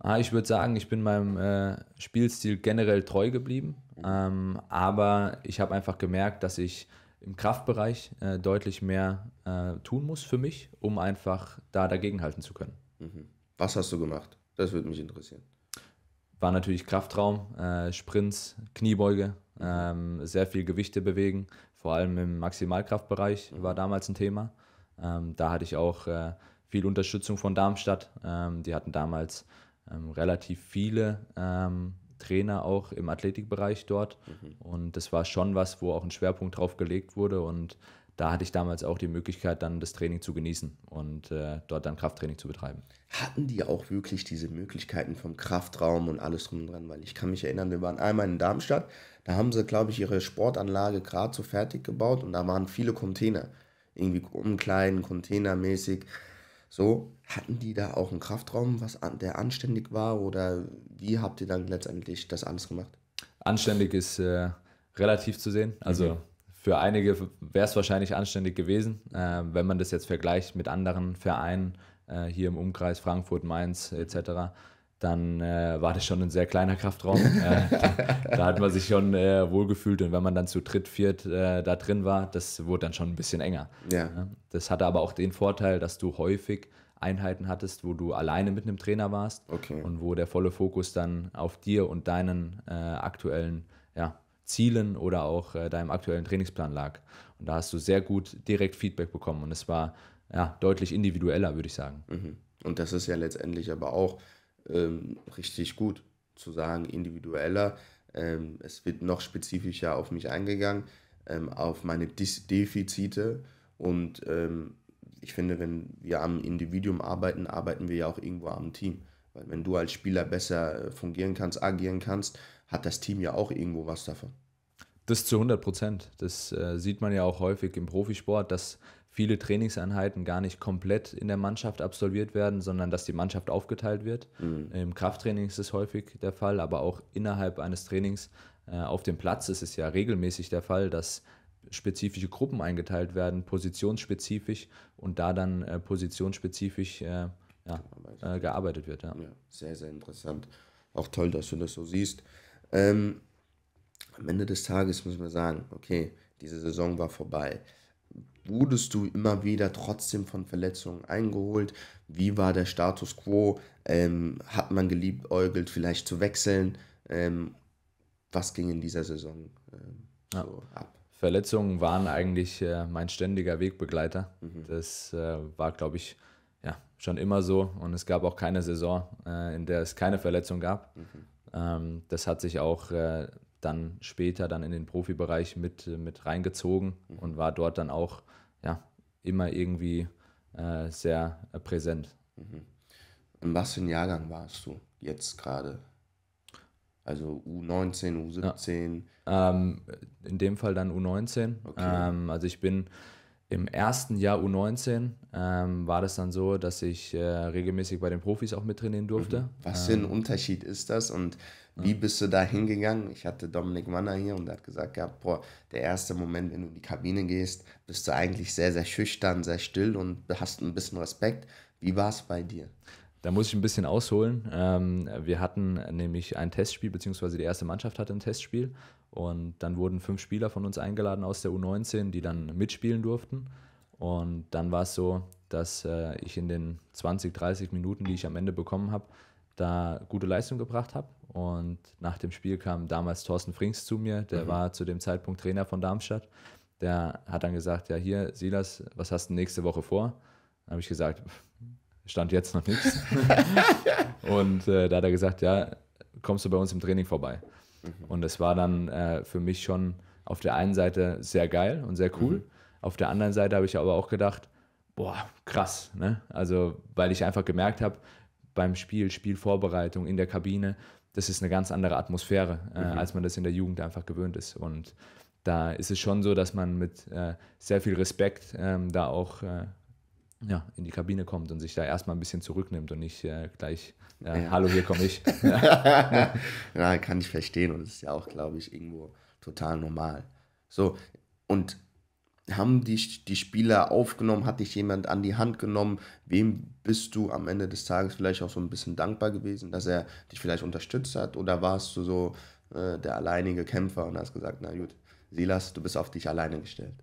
Ah, ich würde sagen, ich bin meinem äh, Spielstil generell treu geblieben, mhm. ähm, aber ich habe einfach gemerkt, dass ich im Kraftbereich äh, deutlich mehr äh, tun muss für mich, um einfach da dagegenhalten zu können. Mhm. Was hast du gemacht? Das würde mich interessieren. War natürlich Kraftraum, äh, Sprints, Kniebeuge, mhm. ähm, sehr viel Gewichte bewegen, vor allem im Maximalkraftbereich mhm. war damals ein Thema. Ähm, da hatte ich auch äh, viel Unterstützung von Darmstadt. Ähm, die hatten damals ähm, relativ viele ähm, Trainer auch im Athletikbereich dort. Mhm. Und das war schon was, wo auch ein Schwerpunkt drauf gelegt wurde. Und da hatte ich damals auch die Möglichkeit, dann das Training zu genießen und äh, dort dann Krafttraining zu betreiben. Hatten die auch wirklich diese Möglichkeiten vom Kraftraum und alles drum und dran? Weil ich kann mich erinnern, wir waren einmal in Darmstadt, da haben sie, glaube ich, ihre Sportanlage gerade so fertig gebaut und da waren viele Container. Irgendwie umkleiden, containermäßig. So, hatten die da auch einen Kraftraum, was an, der anständig war oder wie habt ihr dann letztendlich das alles gemacht? Anständig ist äh, relativ zu sehen. Also mhm. für einige wäre es wahrscheinlich anständig gewesen, äh, wenn man das jetzt vergleicht mit anderen Vereinen äh, hier im Umkreis Frankfurt, Mainz etc dann äh, war das schon ein sehr kleiner Kraftraum. äh, da, da, hat man sich schon äh, wohlgefühlt und wenn man dann zu dritt, viert äh, da drin war, das wurde dann schon ein bisschen enger. Ja. Ne? Das hatte aber auch den Vorteil, dass du häufig Einheiten hattest, wo du alleine mit einem Trainer warst okay. und wo der volle Fokus dann auf dir und deinen äh, aktuellen ja, Zielen oder auch äh, deinem aktuellen Trainingsplan lag. Und da hast du sehr gut direkt Feedback bekommen und es war ja, deutlich individueller, würde ich sagen. Mhm. Und das ist ja letztendlich aber auch ähm, richtig gut, zu sagen individueller. Ähm, es wird noch spezifischer auf mich eingegangen, ähm, auf meine Dis Defizite und ähm, ich finde, wenn wir am Individuum arbeiten, arbeiten wir ja auch irgendwo am Team. Weil wenn du als Spieler besser äh, fungieren kannst, agieren kannst, hat das Team ja auch irgendwo was davon. Das zu 100 Prozent. Das äh, sieht man ja auch häufig im Profisport, dass viele Trainingseinheiten gar nicht komplett in der Mannschaft absolviert werden, sondern dass die Mannschaft aufgeteilt wird. Mhm. Im Krafttraining ist es häufig der Fall, aber auch innerhalb eines Trainings äh, auf dem Platz ist es ja regelmäßig der Fall, dass spezifische Gruppen eingeteilt werden, positionsspezifisch und da dann äh, positionsspezifisch äh, ja, gearbeitet. Äh, gearbeitet wird. Ja. ja. sehr, sehr interessant. Auch toll, dass du das so siehst. Ähm, am Ende des Tages muss man sagen, okay, diese Saison war vorbei wurdest du immer wieder trotzdem von Verletzungen eingeholt? Wie war der Status quo? Ähm, hat man geliebäugelt, vielleicht zu wechseln? Ähm, was ging in dieser Saison ähm, ja. ab? Verletzungen waren eigentlich äh, mein ständiger Wegbegleiter. Mhm. Das äh, war, glaube ich, ja, schon immer so. Und es gab auch keine Saison, äh, in der es keine Verletzung gab. Mhm. Ähm, das hat sich auch äh, dann später dann in den Profibereich mit, äh, mit reingezogen mhm. und war dort dann auch ja, immer irgendwie äh, sehr äh, präsent. Mhm. In was für ein Jahrgang warst du jetzt gerade? Also U19, U17? Ja. Ähm, in dem Fall dann U19. Okay. Ähm, also ich bin im ersten Jahr U19 ähm, war das dann so, dass ich äh, regelmäßig bei den Profis auch mittrainieren durfte. Mhm. Was für ein ähm, Unterschied ist das und wie bist du da hingegangen? Ich hatte Dominik Manner hier und der hat gesagt gehabt, boah, der erste Moment, wenn du in die Kabine gehst, bist du eigentlich sehr, sehr schüchtern, sehr still und hast ein bisschen Respekt. Wie war es bei dir? Da muss ich ein bisschen ausholen. Ähm, wir hatten nämlich ein Testspiel, beziehungsweise die erste Mannschaft hatte ein Testspiel. Und dann wurden fünf Spieler von uns eingeladen aus der U19, die dann mitspielen durften. Und dann war es so, dass äh, ich in den 20, 30 Minuten, die ich am Ende bekommen habe, da gute Leistung gebracht habe und nach dem Spiel kam damals Thorsten Frings zu mir, der mhm. war zu dem Zeitpunkt Trainer von Darmstadt. Der hat dann gesagt: Ja, hier, Silas, was hast du nächste Woche vor? Dann habe ich gesagt: Stand jetzt noch nichts. und äh, da hat er gesagt: Ja, kommst du bei uns im Training vorbei? Mhm. Und es war dann äh, für mich schon auf der einen Seite sehr geil und sehr cool. Mhm. Auf der anderen Seite habe ich aber auch gedacht: Boah, krass. Ne? Also, weil ich einfach gemerkt habe, beim Spiel, Spielvorbereitung in der Kabine, das ist eine ganz andere Atmosphäre, äh, mhm. als man das in der Jugend einfach gewöhnt ist. Und da ist es schon so, dass man mit äh, sehr viel Respekt ähm, da auch äh, ja, in die Kabine kommt und sich da erstmal ein bisschen zurücknimmt und nicht äh, gleich, äh, ja. hallo, hier komme ich. ja. ja, kann ich verstehen und das ist ja auch, glaube ich, irgendwo total normal. So, und haben die, die Spieler aufgenommen, hat dich jemand an die Hand genommen, wem bist du am Ende des Tages vielleicht auch so ein bisschen dankbar gewesen, dass er dich vielleicht unterstützt hat oder warst du so äh, der alleinige Kämpfer und hast gesagt, na gut, Silas, du bist auf dich alleine gestellt.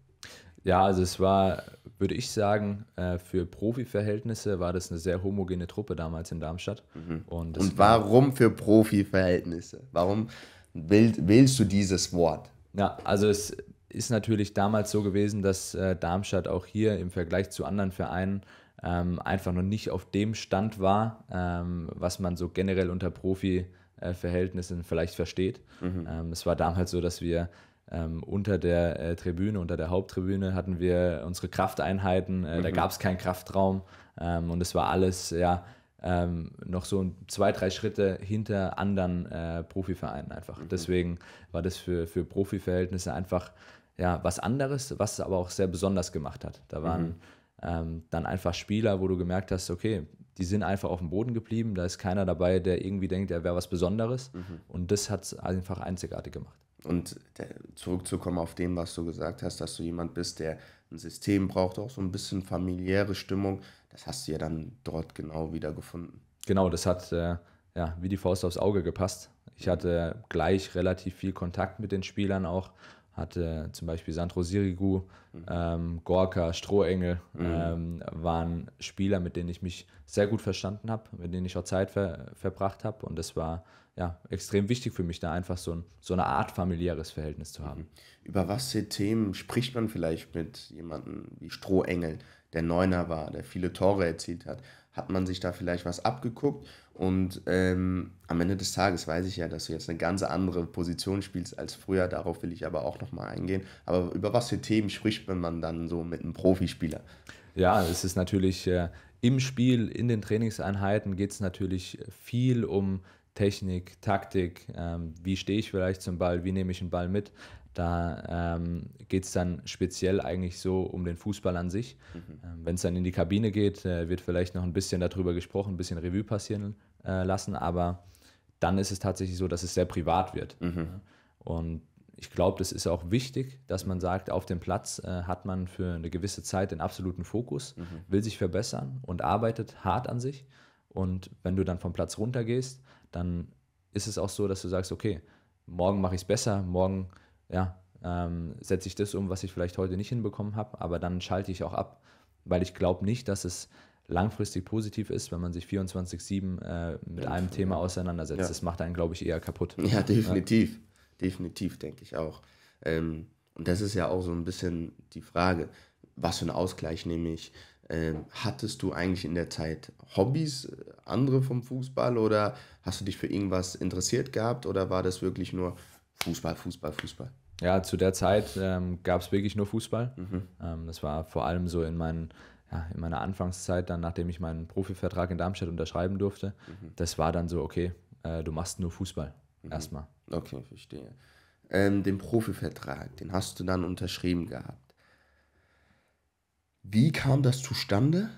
Ja, also es war, würde ich sagen, äh, für Profiverhältnisse war das eine sehr homogene Truppe damals in Darmstadt. Mhm. Und, Und, warum für Profiverhältnisse? Warum wählst du dieses Wort? Ja, also es, ist natürlich damals so gewesen, dass äh, Darmstadt auch hier im Vergleich zu anderen Vereinen ähm, einfach noch nicht auf dem Stand war, ähm, was man so generell unter Profi-Verhältnissen äh, vielleicht versteht. Mhm. Ähm, es war damals so, dass wir ähm, unter der äh, Tribüne, unter der Haupttribüne hatten wir unsere Krafteinheiten, äh, mhm. da gab es keinen Kraftraum ähm, und es war alles, ja, ähm, noch so zwei, drei Schritte hinter anderen äh, Profivereinen einfach. Mhm. Deswegen war das für, für Profiverhältnisse einfach ja, was anderes, was es aber auch sehr besonders gemacht hat. Da waren mhm. ähm, dann einfach Spieler, wo du gemerkt hast, okay, die sind einfach auf dem Boden geblieben, da ist keiner dabei, der irgendwie denkt, er wäre was Besonderes. Mhm. Und das hat es einfach einzigartig gemacht. Und äh, zurückzukommen auf dem, was du gesagt hast, dass du jemand bist, der ein System braucht, auch so ein bisschen familiäre Stimmung, das hast du ja dann dort genau wiedergefunden. Genau, das hat äh, ja, wie die Faust aufs Auge gepasst. Ich mhm. hatte gleich relativ viel Kontakt mit den Spielern auch hatte zum Beispiel Sandro Sirigu, mhm. ähm, Gorka, Strohengel, mhm. ähm, waren Spieler, mit denen ich mich sehr gut verstanden habe, mit denen ich auch Zeit ver verbracht habe. Und das war ja, extrem wichtig für mich, da einfach so, ein, so eine Art familiäres Verhältnis zu haben. Mhm. Über was für Themen spricht man vielleicht mit jemandem wie Strohengel? der Neuner war, der viele Tore erzielt hat, hat man sich da vielleicht was abgeguckt und ähm, am Ende des Tages weiß ich ja, dass du jetzt eine ganz andere Position spielst als früher, darauf will ich aber auch nochmal eingehen. Aber über was für Themen spricht man dann so mit einem Profispieler? Ja, es ist natürlich äh, im Spiel, in den Trainingseinheiten geht es natürlich viel um Technik, Taktik, ähm, wie stehe ich vielleicht zum Ball, wie nehme ich den Ball mit. Da ähm, geht es dann speziell eigentlich so um den Fußball an sich. Mhm. Ähm, wenn es dann in die Kabine geht, äh, wird vielleicht noch ein bisschen darüber gesprochen, ein bisschen Revue passieren äh, lassen, aber dann ist es tatsächlich so, dass es sehr privat wird. Mhm. Und ich glaube, das ist auch wichtig, dass man sagt, auf dem Platz äh, hat man für eine gewisse Zeit den absoluten Fokus, mhm. will sich verbessern und arbeitet hart an sich. Und wenn du dann vom Platz runtergehst, dann ist es auch so, dass du sagst, okay, morgen mache ich es besser, morgen ja, ähm, setze ich das um, was ich vielleicht heute nicht hinbekommen habe, aber dann schalte ich auch ab, weil ich glaube nicht, dass es langfristig positiv ist, wenn man sich 24-7 äh, mit ja, einem Thema auseinandersetzt. Ja. Das macht einen, glaube ich, eher kaputt. Ja, definitiv. Ja. Definitiv, denke ich auch. Ähm, und das ist ja auch so ein bisschen die Frage, was für ein Ausgleich nehme ich? Ähm, hattest du eigentlich in der Zeit Hobbys, äh, andere vom Fußball oder hast du dich für irgendwas interessiert gehabt oder war das wirklich nur, Fußball, Fußball, Fußball. Ja, zu der Zeit ähm, gab es wirklich nur Fußball. Mhm. Ähm, das war vor allem so in, meinen, ja, in meiner Anfangszeit, dann nachdem ich meinen Profivertrag in Darmstadt unterschreiben durfte. Mhm. Das war dann so, okay, äh, du machst nur Fußball mhm. erstmal. Okay, verstehe. Ähm, den Profivertrag, den hast du dann unterschrieben gehabt. Wie kam das zustande?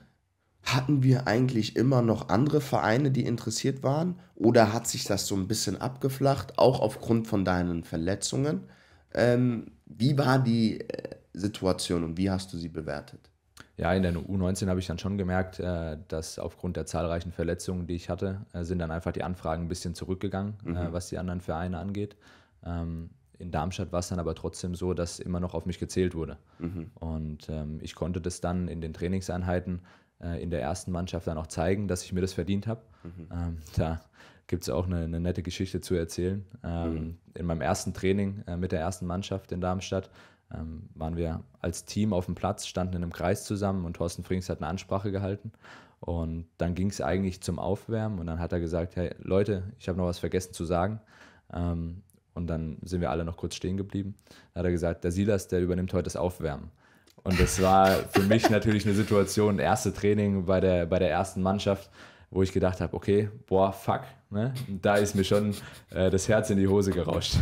Hatten wir eigentlich immer noch andere Vereine, die interessiert waren? Oder hat sich das so ein bisschen abgeflacht, auch aufgrund von deinen Verletzungen? Ähm, wie war die äh, Situation und wie hast du sie bewertet? Ja, in der U19 habe ich dann schon gemerkt, äh, dass aufgrund der zahlreichen Verletzungen, die ich hatte, äh, sind dann einfach die Anfragen ein bisschen zurückgegangen, mhm. was die anderen Vereine angeht. Ähm, in Darmstadt war es dann aber trotzdem so, dass immer noch auf mich gezählt wurde. Mhm. Und ähm, ich konnte das dann in den Trainingseinheiten äh, in der ersten Mannschaft dann auch zeigen, dass ich mir das verdient habe. Mhm. Ähm, da gibt es auch eine, eine, nette Geschichte zu erzählen. Ähm, mhm. In meinem ersten Training äh, mit der ersten Mannschaft in Darmstadt ähm, waren wir als Team auf dem Platz, standen in einem Kreis zusammen und Thorsten Frings hat eine Ansprache gehalten. Und dann ging es eigentlich zum Aufwärmen und dann hat er gesagt, hey Leute, ich habe noch was vergessen zu sagen. Ähm, und dann sind wir alle noch kurz stehen geblieben. Da hat er gesagt, der Silas, der übernimmt heute das Aufwärmen. Und das war für mich natürlich eine Situation, erste Training bei der, bei der ersten Mannschaft, wo ich gedacht habe, okay, boah, fuck, ne? da ist mir schon äh, das Herz in die Hose gerauscht.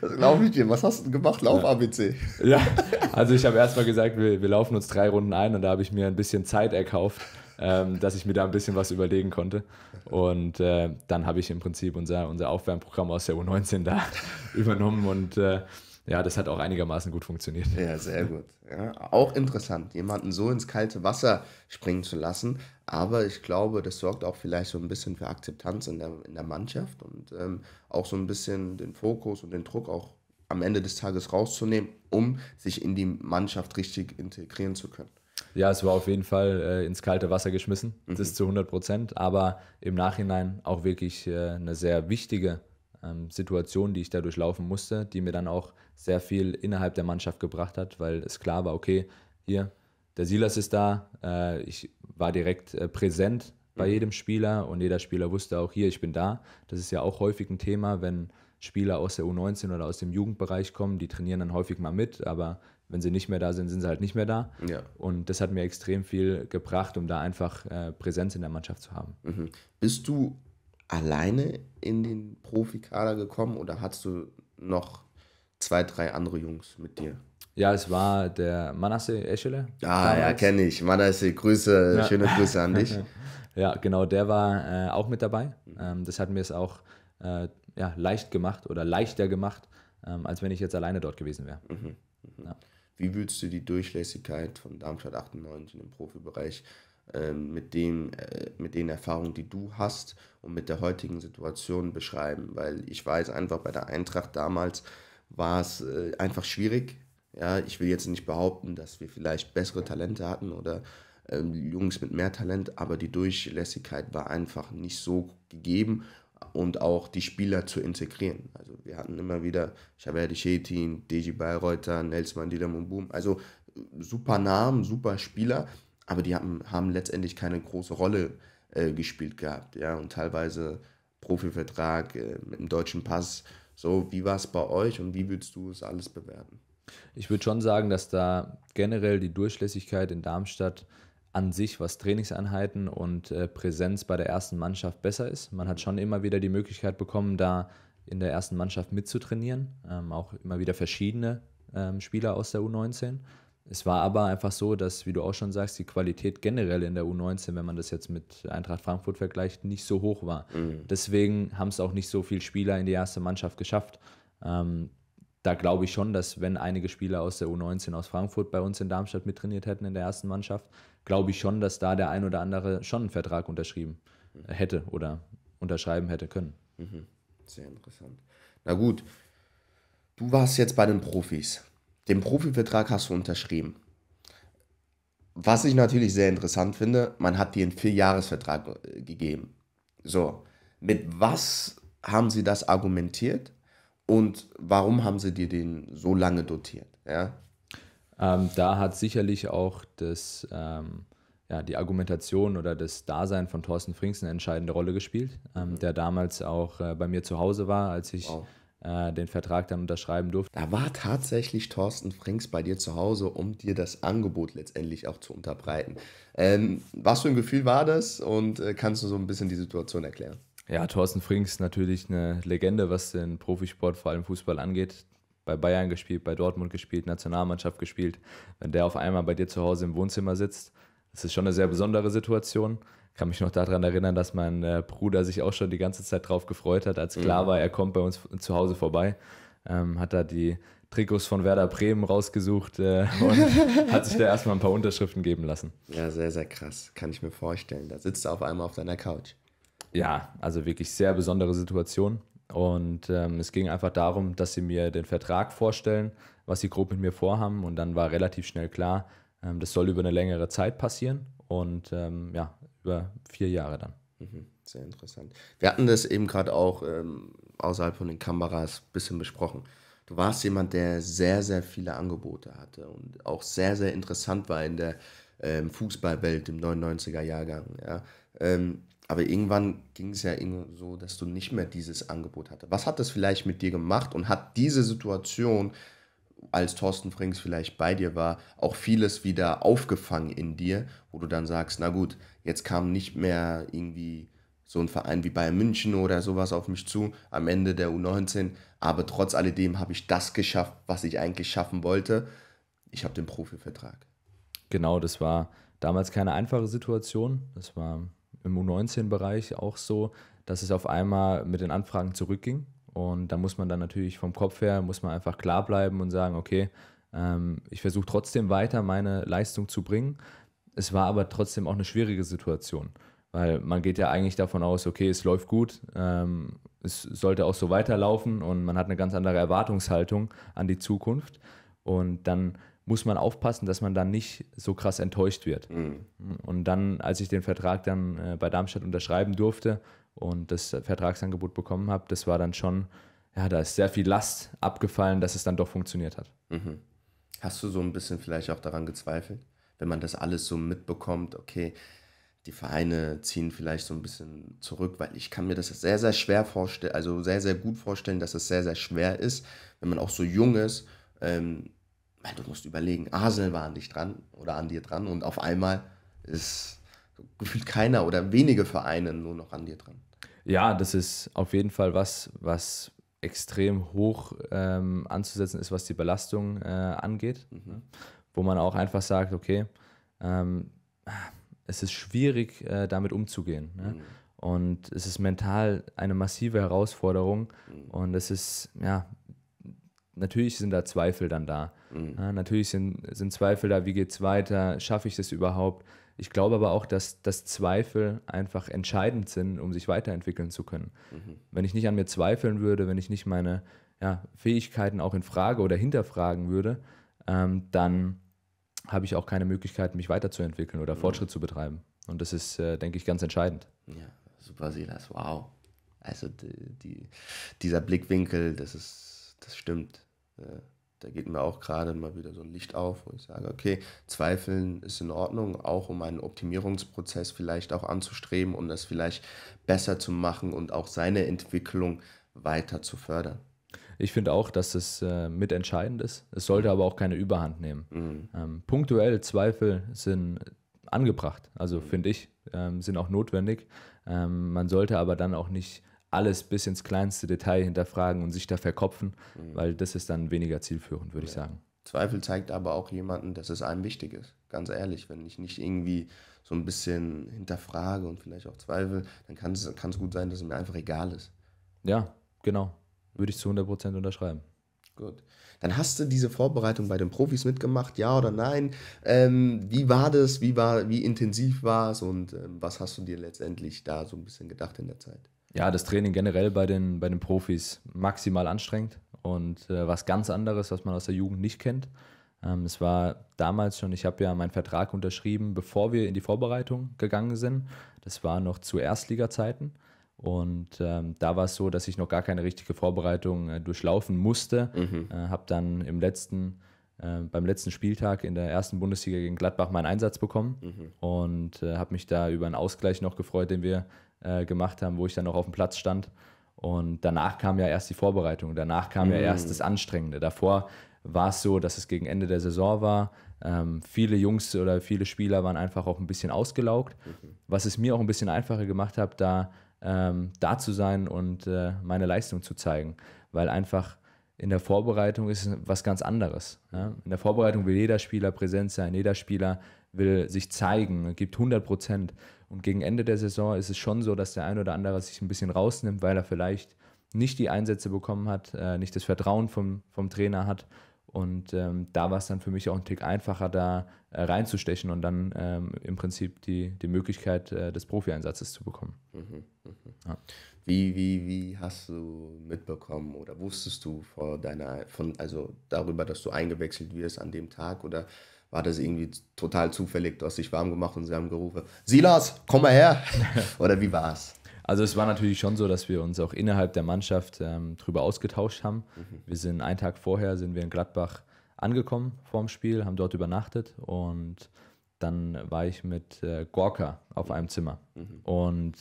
Das glaube ich dir. Was hast du denn gemacht? Lauf ABC. Ja, also ich habe erstmal gesagt, wir, wir laufen uns drei Runden ein und da habe ich mir ein bisschen Zeit erkauft, ähm, dass ich mir da ein bisschen was überlegen konnte. Und äh, dann habe ich im Prinzip unser, unser Aufwärmprogramm aus der U19 da übernommen und äh, ja, das hat auch einigermaßen gut funktioniert. Ja, sehr gut. Ja, auch interessant, jemanden so ins kalte Wasser springen zu lassen. Aber ich glaube, das sorgt auch vielleicht so ein bisschen für Akzeptanz in der, in der Mannschaft und ähm, auch so ein bisschen den Fokus und den Druck auch am Ende des Tages rauszunehmen, um sich in die Mannschaft richtig integrieren zu können. Ja, es war auf jeden Fall äh, ins kalte Wasser geschmissen, mhm. ist zu 100 Prozent, aber im Nachhinein auch wirklich äh, eine sehr wichtige ähm, Situation, die ich da durchlaufen musste, die mir dann auch sehr viel innerhalb der Mannschaft gebracht hat, weil es klar war, okay, hier, der Silas ist da, äh, ich war direkt äh, präsent bei mhm. jedem Spieler und jeder Spieler wusste auch hier, ich bin da. Das ist ja auch häufig ein Thema, wenn Spieler aus der U19 oder aus dem Jugendbereich kommen, die trainieren dann häufig mal mit, aber wenn sie nicht mehr da sind, sind sie halt nicht mehr da. Ja. Und das hat mir extrem viel gebracht, um da einfach äh, Präsenz in der Mannschaft zu haben. Mhm. Bist du alleine in den Profikader gekommen oder hast du noch zwei, drei andere Jungs mit dir. Ja, es war der Manasse Eschele. Ah, damals. ja, kenne ich. Manasse, Grüße, ja. schöne Grüße an dich. ja, genau, der war äh, auch mit dabei. Ähm, das hat mir es auch äh, ja, leicht gemacht oder leichter gemacht, ähm, als wenn ich jetzt alleine dort gewesen wäre. Mhm. Mhm. Ja. Wie würdest du die Durchlässigkeit von Darmstadt 98 im Profibereich ähm, äh, mit, dem, mit den Erfahrungen, die du hast und mit der heutigen Situation beschreiben? Weil ich weiß einfach bei der Eintracht damals, war es äh, einfach schwierig. Ja, ich will jetzt nicht behaupten, dass wir vielleicht bessere Talente hatten oder ähm, Jungs mit mehr Talent, aber die Durchlässigkeit war einfach nicht so gegeben und auch die Spieler zu integrieren. Also wir hatten immer wieder Xavier de Chetin, Deji Bayreuther, Nelsmann, Didam und Boom. Also äh, super Namen, super Spieler, aber die haben, haben letztendlich keine große Rolle äh, gespielt gehabt. Ja? Und teilweise Profivertrag äh, mit dem deutschen Pass so, wie war es bei euch und wie würdest du es alles bewerten? Ich würde schon sagen, dass da generell die Durchlässigkeit in Darmstadt an sich, was Trainingseinheiten und äh, Präsenz bei der ersten Mannschaft besser ist. Man hat schon immer wieder die Möglichkeit bekommen, da in der ersten Mannschaft mitzutrainieren. Ähm, auch immer wieder verschiedene ähm, Spieler aus der U19. Es war aber einfach so, dass, wie du auch schon sagst, die Qualität generell in der U19, wenn man das jetzt mit Eintracht Frankfurt vergleicht, nicht so hoch war. Mhm. Deswegen haben es auch nicht so viele Spieler in die erste Mannschaft geschafft. Ähm, da glaube ich schon, dass wenn einige Spieler aus der U19 aus Frankfurt bei uns in Darmstadt mittrainiert hätten in der ersten Mannschaft, glaube ich schon, dass da der ein oder andere schon einen Vertrag unterschrieben mhm. hätte oder unterschreiben hätte können. Mhm. Sehr interessant. Na gut, du warst jetzt bei den Profis. Den Profivertrag hast du unterschrieben. Was ich natürlich sehr interessant finde, man hat dir einen Vierjahresvertrag äh, gegeben. So, mit was haben sie das argumentiert und warum haben sie dir den so lange dotiert? Ja? Ähm, da hat sicherlich auch das, ähm, ja, die Argumentation oder das Dasein von Thorsten Frings eine entscheidende Rolle gespielt, ähm, mhm. der damals auch äh, bei mir zu Hause war, als ich wow. Äh, den Vertrag dann unterschreiben durfte. Da war tatsächlich Thorsten Frings bei dir zu Hause, um dir das Angebot letztendlich auch zu unterbreiten. Ähm, was für ein Gefühl war das und äh, kannst du so ein bisschen die Situation erklären? Ja, Thorsten Frings natürlich eine Legende, was den Profisport, vor allem Fußball angeht bei Bayern gespielt, bei Dortmund gespielt, Nationalmannschaft gespielt. Wenn der auf einmal bei dir zu Hause im Wohnzimmer sitzt, das ist schon eine sehr besondere Situation kann mich noch daran erinnern, dass mein äh, Bruder sich auch schon die ganze Zeit drauf gefreut hat, als klar mhm. war, er kommt bei uns zu Hause vorbei. Ähm, hat da die Trikots von Werder Bremen rausgesucht äh, und hat sich da erstmal ein paar Unterschriften geben lassen. Ja, sehr, sehr krass. Kann ich mir vorstellen. Da sitzt er auf einmal auf deiner Couch. Ja, also wirklich sehr besondere Situation. Und ähm, es ging einfach darum, dass sie mir den Vertrag vorstellen, was sie grob mit mir vorhaben. Und dann war relativ schnell klar, ähm, das soll über eine längere Zeit passieren. Und ähm, ja, über vier Jahre dann. Mhm, sehr interessant. Wir hatten das eben gerade auch ähm, außerhalb von den Kameras ein bisschen besprochen. Du warst jemand, der sehr, sehr viele Angebote hatte und auch sehr, sehr interessant war in der ähm, Fußballwelt im 99er-Jahrgang. Ja? Ähm, aber irgendwann ging es ja so, dass du nicht mehr dieses Angebot hatte. Was hat das vielleicht mit dir gemacht und hat diese Situation als Thorsten Frings vielleicht bei dir war, auch vieles wieder aufgefangen in dir, wo du dann sagst, na gut, jetzt kam nicht mehr irgendwie so ein Verein wie Bayern München oder sowas auf mich zu am Ende der U19, aber trotz alledem habe ich das geschafft, was ich eigentlich schaffen wollte. Ich habe den Profivertrag. Genau, das war damals keine einfache Situation. Das war im U19-Bereich auch so, dass es auf einmal mit den Anfragen zurückging und da muss man dann natürlich vom Kopf her, muss man einfach klar bleiben und sagen, okay, ähm, ich versuche trotzdem weiter meine Leistung zu bringen. Es war aber trotzdem auch eine schwierige Situation, weil man geht ja eigentlich davon aus, okay, es läuft gut, ähm, es sollte auch so weiterlaufen und man hat eine ganz andere Erwartungshaltung an die Zukunft. Und dann muss man aufpassen, dass man dann nicht so krass enttäuscht wird. Mhm. Und dann, als ich den Vertrag dann äh, bei Darmstadt unterschreiben durfte, und das Vertragsangebot bekommen habe, das war dann schon, ja, da ist sehr viel Last abgefallen, dass es dann doch funktioniert hat. Mhm. Hast du so ein bisschen vielleicht auch daran gezweifelt, wenn man das alles so mitbekommt, okay, die Vereine ziehen vielleicht so ein bisschen zurück, weil ich kann mir das sehr, sehr schwer vorstellen, also sehr, sehr gut vorstellen, dass es sehr, sehr schwer ist, wenn man auch so jung ist, ähm, weil du musst überlegen, Arsenal war an dich dran oder an dir dran und auf einmal ist gefühlt keiner oder wenige Vereine nur noch an dir dran. Ja, das ist auf jeden Fall was, was extrem hoch ähm, anzusetzen ist, was die Belastung äh, angeht. Mhm. Wo man auch einfach sagt, okay, ähm, es ist schwierig, äh, damit umzugehen. Ne? Mhm. Und es ist mental eine massive Herausforderung. Mhm. Und es ist, ja, natürlich sind da Zweifel dann da. Mhm. Ja, natürlich sind, sind Zweifel da, wie geht es weiter, schaffe ich das überhaupt? Ich glaube aber auch, dass, dass Zweifel einfach entscheidend sind, um sich weiterentwickeln zu können. Mhm. Wenn ich nicht an mir zweifeln würde, wenn ich nicht meine ja, Fähigkeiten auch in Frage oder hinterfragen würde, ähm, dann habe ich auch keine Möglichkeit, mich weiterzuentwickeln oder mhm. Fortschritt zu betreiben. Und das ist, äh, denke ich, ganz entscheidend. Ja, super, Silas, wow. Also die, die, dieser Blickwinkel, das ist, das stimmt. Äh, da geht mir auch gerade mal wieder so ein Licht auf, wo ich sage, okay, zweifeln ist in Ordnung, auch um einen Optimierungsprozess vielleicht auch anzustreben, um das vielleicht besser zu machen und auch seine Entwicklung weiter zu fördern. Ich finde auch, dass es äh, mitentscheidend ist. Es sollte aber auch keine Überhand nehmen. Mhm. Ähm, punktuell Zweifel sind angebracht, also mhm. finde ich, ähm, sind auch notwendig. Ähm, man sollte aber dann auch nicht alles bis ins kleinste Detail hinterfragen und sich da verkopfen, mhm. weil das ist dann weniger zielführend, würde ja. ich sagen. Zweifel zeigt aber auch jemanden, dass es einem wichtig ist. Ganz ehrlich, wenn ich nicht irgendwie so ein bisschen hinterfrage und vielleicht auch zweifle, dann kann es, kann es gut sein, dass es mir einfach egal ist. Ja, genau. Würde ich zu 100% unterschreiben. Gut. Dann hast du diese Vorbereitung bei den Profis mitgemacht, ja oder nein? Ähm, wie war das? Wie, war, wie intensiv war es? Und ähm, was hast du dir letztendlich da so ein bisschen gedacht in der Zeit? ja, das Training generell bei den, bei den Profis maximal anstrengend und äh, was ganz anderes, was man aus der Jugend nicht kennt. Ähm, es war damals schon, ich habe ja meinen Vertrag unterschrieben, bevor wir in die Vorbereitung gegangen sind. Das war noch zu Erstliga-Zeiten. Und ähm, da war es so, dass ich noch gar keine richtige Vorbereitung äh, durchlaufen musste. Mhm. Äh, habe dann im letzten, äh, beim letzten Spieltag in der ersten Bundesliga gegen Gladbach meinen Einsatz bekommen mhm. und äh, habe mich da über einen Ausgleich noch gefreut, den wir äh, gemacht haben, wo ich dann noch auf dem Platz stand. Und danach kam ja erst die Vorbereitung, danach kam mhm. ja erst das Anstrengende. Davor war es so, dass es gegen Ende der Saison war. Ähm, viele Jungs oder viele Spieler waren einfach auch ein bisschen ausgelaugt, mhm. was es mir auch ein bisschen einfacher gemacht hat, da, ähm, da zu sein und äh, meine Leistung zu zeigen, weil einfach in der Vorbereitung ist es was ganz anderes. Ne? In der Vorbereitung will jeder Spieler präsent sein, jeder Spieler will sich zeigen, gibt 100 Prozent. Und gegen Ende der Saison ist es schon so, dass der ein oder andere sich ein bisschen rausnimmt, weil er vielleicht nicht die Einsätze bekommen hat, äh, nicht das Vertrauen vom, vom Trainer hat. Und ähm, da war es dann für mich auch ein Tick einfacher, da äh, reinzustechen und dann ähm, im Prinzip die, die Möglichkeit äh, des Profieinsatzes zu bekommen. Mhm, mhm. mhm. Ja. Wie, wie, wie hast du mitbekommen oder wusstest du vor deiner, von, also darüber, dass du eingewechselt wirst an dem Tag oder war das irgendwie total zufällig. Du hast dich warm gemacht und sie haben gerufen, Silas, komm mal her. Oder wie war es? Also es war natürlich schon so, dass wir uns auch innerhalb der Mannschaft ähm, drüber ausgetauscht haben. Mhm. Wir sind einen Tag vorher, sind wir in Gladbach angekommen vorm Spiel, haben dort übernachtet und dann war ich mit äh, Gorka auf einem Zimmer. Mhm. Und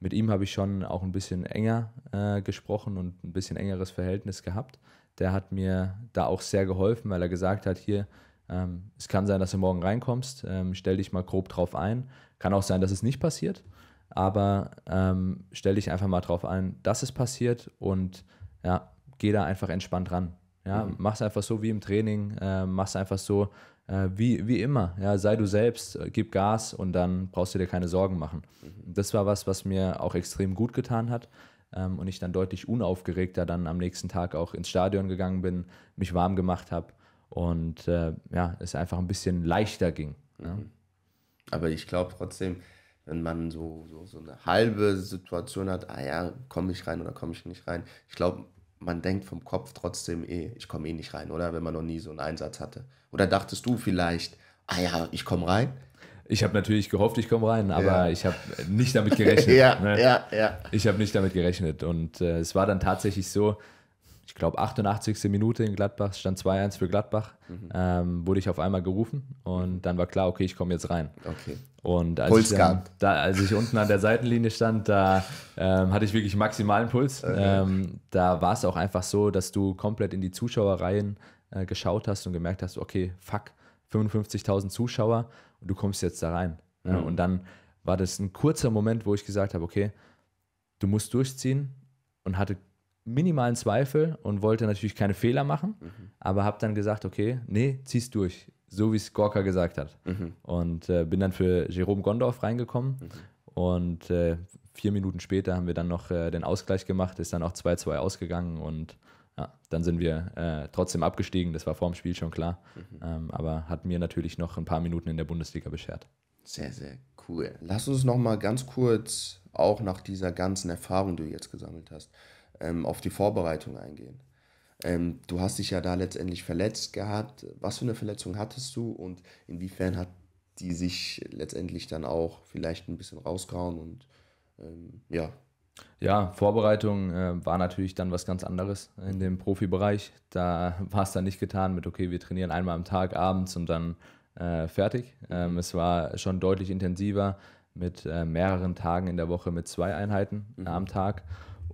mit ihm habe ich schon auch ein bisschen enger äh, gesprochen und ein bisschen engeres Verhältnis gehabt. Der hat mir da auch sehr geholfen, weil er gesagt hat, hier, ähm, es kann sein, dass du morgen reinkommst, ähm, stell dich mal grob drauf ein. Kann auch sein, dass es nicht passiert, aber ähm, stell dich einfach mal drauf ein, dass es passiert und ja, geh da einfach entspannt ran. Ja, mhm. mach's einfach so wie im Training, äh, es einfach so äh, wie, wie immer. Ja, sei du selbst, äh, gib Gas und dann brauchst du dir keine Sorgen machen. Mhm. Das war was, was mir auch extrem gut getan hat ähm, und ich dann deutlich unaufgeregter dann am nächsten Tag auch ins Stadion gegangen bin, mich warm gemacht habe und äh, ja, es einfach ein bisschen leichter ging. Ne? Mhm. Aber ich glaube trotzdem, wenn man so, so, so eine halbe Situation hat, ah ja, komme ich rein oder komme ich nicht rein, ich glaube, man denkt vom Kopf trotzdem eh, ich komme eh nicht rein, oder? Wenn man noch nie so einen Einsatz hatte. Oder dachtest du vielleicht, ah ja, ich komme rein? Ich habe natürlich gehofft, ich komme rein, aber ja. ich habe nicht damit gerechnet. ja, ne? ja, ja. Ich habe nicht damit gerechnet. Und äh, es war dann tatsächlich so, ich glaube, 88. Minute in Gladbach, stand 2-1 für Gladbach, mhm. ähm, wurde ich auf einmal gerufen und dann war klar, okay, ich komme jetzt rein. Okay. Und als Puls ich, dann, da, als ich unten an der Seitenlinie stand, da ähm, hatte ich wirklich maximalen Puls. Okay. Äh. Ähm, da war es auch einfach so, dass du komplett in die Zuschauerreihen äh, geschaut hast und gemerkt hast, okay, fuck, 55.000 Zuschauer und du kommst jetzt da rein. Ne? Mhm. Und dann war das ein kurzer Moment, wo ich gesagt habe, okay, du musst durchziehen und hatte minimalen Zweifel und wollte natürlich keine Fehler machen, mhm. aber habe dann gesagt, okay, nee, zieh's durch, so wie es Gorka gesagt hat. Mhm. Und äh, bin dann für Jerome Gondorf reingekommen mhm. und äh, vier Minuten später haben wir dann noch äh, den Ausgleich gemacht, ist dann auch 2-2 ausgegangen und ja, dann sind wir äh, trotzdem abgestiegen, das war vorm Spiel schon klar, mhm. ähm, aber hat mir natürlich noch ein paar Minuten in der Bundesliga beschert. Sehr, sehr cool. Lass uns noch mal ganz kurz auch nach dieser ganzen Erfahrung, die du jetzt gesammelt hast, ähm, auf die Vorbereitung eingehen. Ähm, du hast dich ja da letztendlich verletzt gehabt. Was für eine Verletzung hattest du und inwiefern hat die sich letztendlich dann auch vielleicht ein bisschen rausgehauen und ähm, ja. Ja, Vorbereitung äh, war natürlich dann was ganz anderes in dem Profibereich. Da war es dann nicht getan mit, okay, wir trainieren einmal am Tag abends und dann äh, fertig. Ähm, es war schon deutlich intensiver mit äh, mehreren Tagen in der Woche mit zwei Einheiten mhm. am Tag.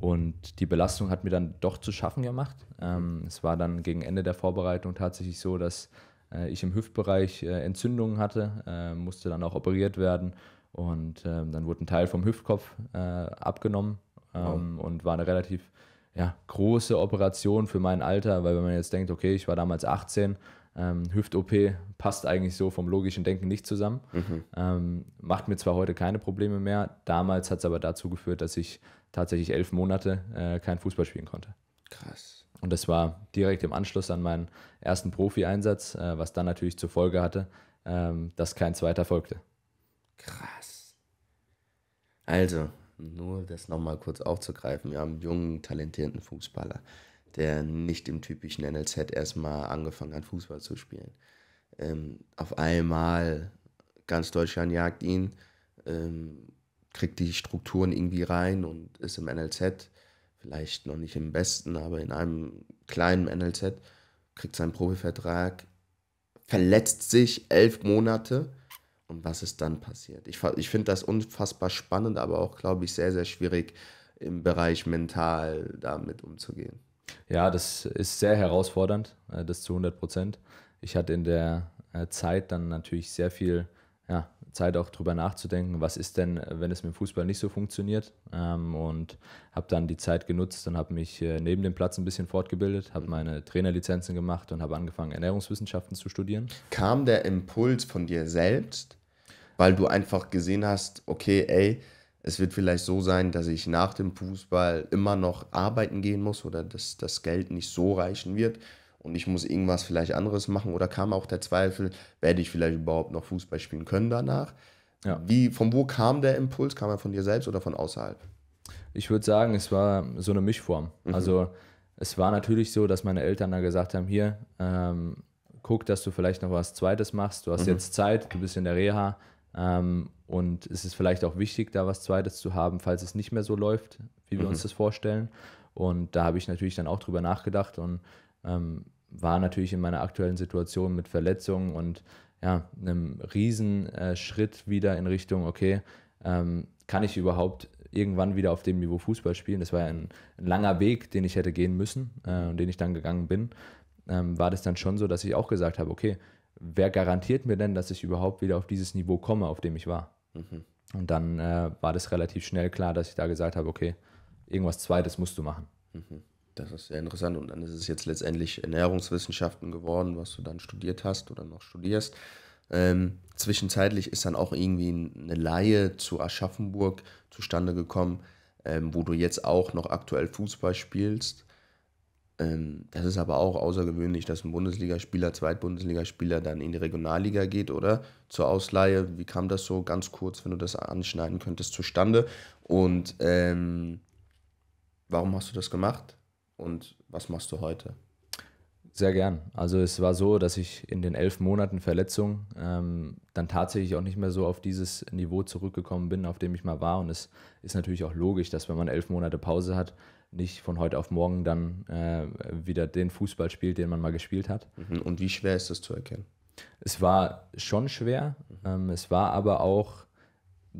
Und die Belastung hat mir dann doch zu schaffen gemacht. Ähm, es war dann gegen Ende der Vorbereitung tatsächlich so, dass äh, ich im Hüftbereich äh, Entzündungen hatte, äh, musste dann auch operiert werden. Und ähm, dann wurde ein Teil vom Hüftkopf äh, abgenommen ähm, oh. und war eine relativ ja, große Operation für mein Alter, weil wenn man jetzt denkt, okay, ich war damals 18, ähm, Hüft-OP passt eigentlich so vom logischen Denken nicht zusammen. Mhm. Ähm, macht mir zwar heute keine Probleme mehr, damals hat es aber dazu geführt, dass ich tatsächlich elf Monate äh, kein Fußball spielen konnte. Krass. Und das war direkt im Anschluss an meinen ersten Profi-Einsatz, äh, was dann natürlich zur Folge hatte, ähm, dass kein zweiter folgte. Krass. Also, nur das nochmal kurz aufzugreifen. Wir haben einen jungen, talentierten Fußballer, der nicht im typischen NLZ erstmal angefangen hat, Fußball zu spielen. Ähm, auf einmal, ganz Deutschland jagt ihn. Ähm, kriegt die Strukturen irgendwie rein und ist im NLZ, vielleicht noch nicht im besten, aber in einem kleinen NLZ, kriegt seinen Profivertrag, verletzt sich elf Monate und was ist dann passiert? Ich, ich finde das unfassbar spannend, aber auch, glaube ich, sehr, sehr schwierig im Bereich mental damit umzugehen. Ja, das ist sehr herausfordernd, äh, das zu 100 Prozent. Ich hatte in der äh, Zeit dann natürlich sehr viel ja, Zeit auch drüber nachzudenken, was ist denn, wenn es mit dem Fußball nicht so funktioniert. Ähm, und habe dann die Zeit genutzt und habe mich äh, neben dem Platz ein bisschen fortgebildet, habe mhm. meine Trainerlizenzen gemacht und habe angefangen, Ernährungswissenschaften zu studieren. Kam der Impuls von dir selbst, weil du einfach gesehen hast, okay, ey, es wird vielleicht so sein, dass ich nach dem Fußball immer noch arbeiten gehen muss oder dass das Geld nicht so reichen wird und ich muss irgendwas vielleicht anderes machen oder kam auch der Zweifel, werde ich vielleicht überhaupt noch Fußball spielen können danach? Ja. Wie, von wo kam der Impuls? Kam er von dir selbst oder von außerhalb? Ich würde sagen, es war so eine Mischform. Mhm. Also es war natürlich so, dass meine Eltern da gesagt haben, hier, ähm, guck, dass du vielleicht noch was Zweites machst. Du hast mhm. jetzt Zeit, du bist in der Reha ähm, und es ist vielleicht auch wichtig, da was Zweites zu haben, falls es nicht mehr so läuft, wie wir mhm. uns das vorstellen. Und da habe ich natürlich dann auch drüber nachgedacht und ähm, war natürlich in meiner aktuellen Situation mit Verletzungen und ja, einem Riesenschritt äh, wieder in Richtung, okay, ähm, kann ich überhaupt irgendwann wieder auf dem Niveau Fußball spielen? Das war ja ein, ein langer Weg, den ich hätte gehen müssen äh, und den ich dann gegangen bin. Ähm, war das dann schon so, dass ich auch gesagt habe, okay, wer garantiert mir denn, dass ich überhaupt wieder auf dieses Niveau komme, auf dem ich war? Mhm. Und dann äh, war das relativ schnell klar, dass ich da gesagt habe, okay, irgendwas Zweites musst du machen. Mhm. Das ist sehr interessant. Und dann ist es jetzt letztendlich Ernährungswissenschaften geworden, was du dann studiert hast oder noch studierst. Ähm, zwischenzeitlich ist dann auch irgendwie eine Laie zu Aschaffenburg zustande gekommen, ähm, wo du jetzt auch noch aktuell Fußball spielst. Ähm, das ist aber auch außergewöhnlich, dass ein Bundesligaspieler, Zweitbundesligaspieler dann in die Regionalliga geht, oder? Zur Ausleihe. Wie kam das so ganz kurz, wenn du das anschneiden könntest, zustande? Und ähm, warum hast du das gemacht? und was machst du heute? Sehr gern. Also es war so, dass ich in den elf Monaten Verletzung ähm, dann tatsächlich auch nicht mehr so auf dieses Niveau zurückgekommen bin, auf dem ich mal war. Und es ist natürlich auch logisch, dass wenn man elf Monate Pause hat, nicht von heute auf morgen dann äh, wieder den Fußball spielt, den man mal gespielt hat. Mhm. Und wie schwer ist das zu erkennen? Es war schon schwer. Ähm, es war aber auch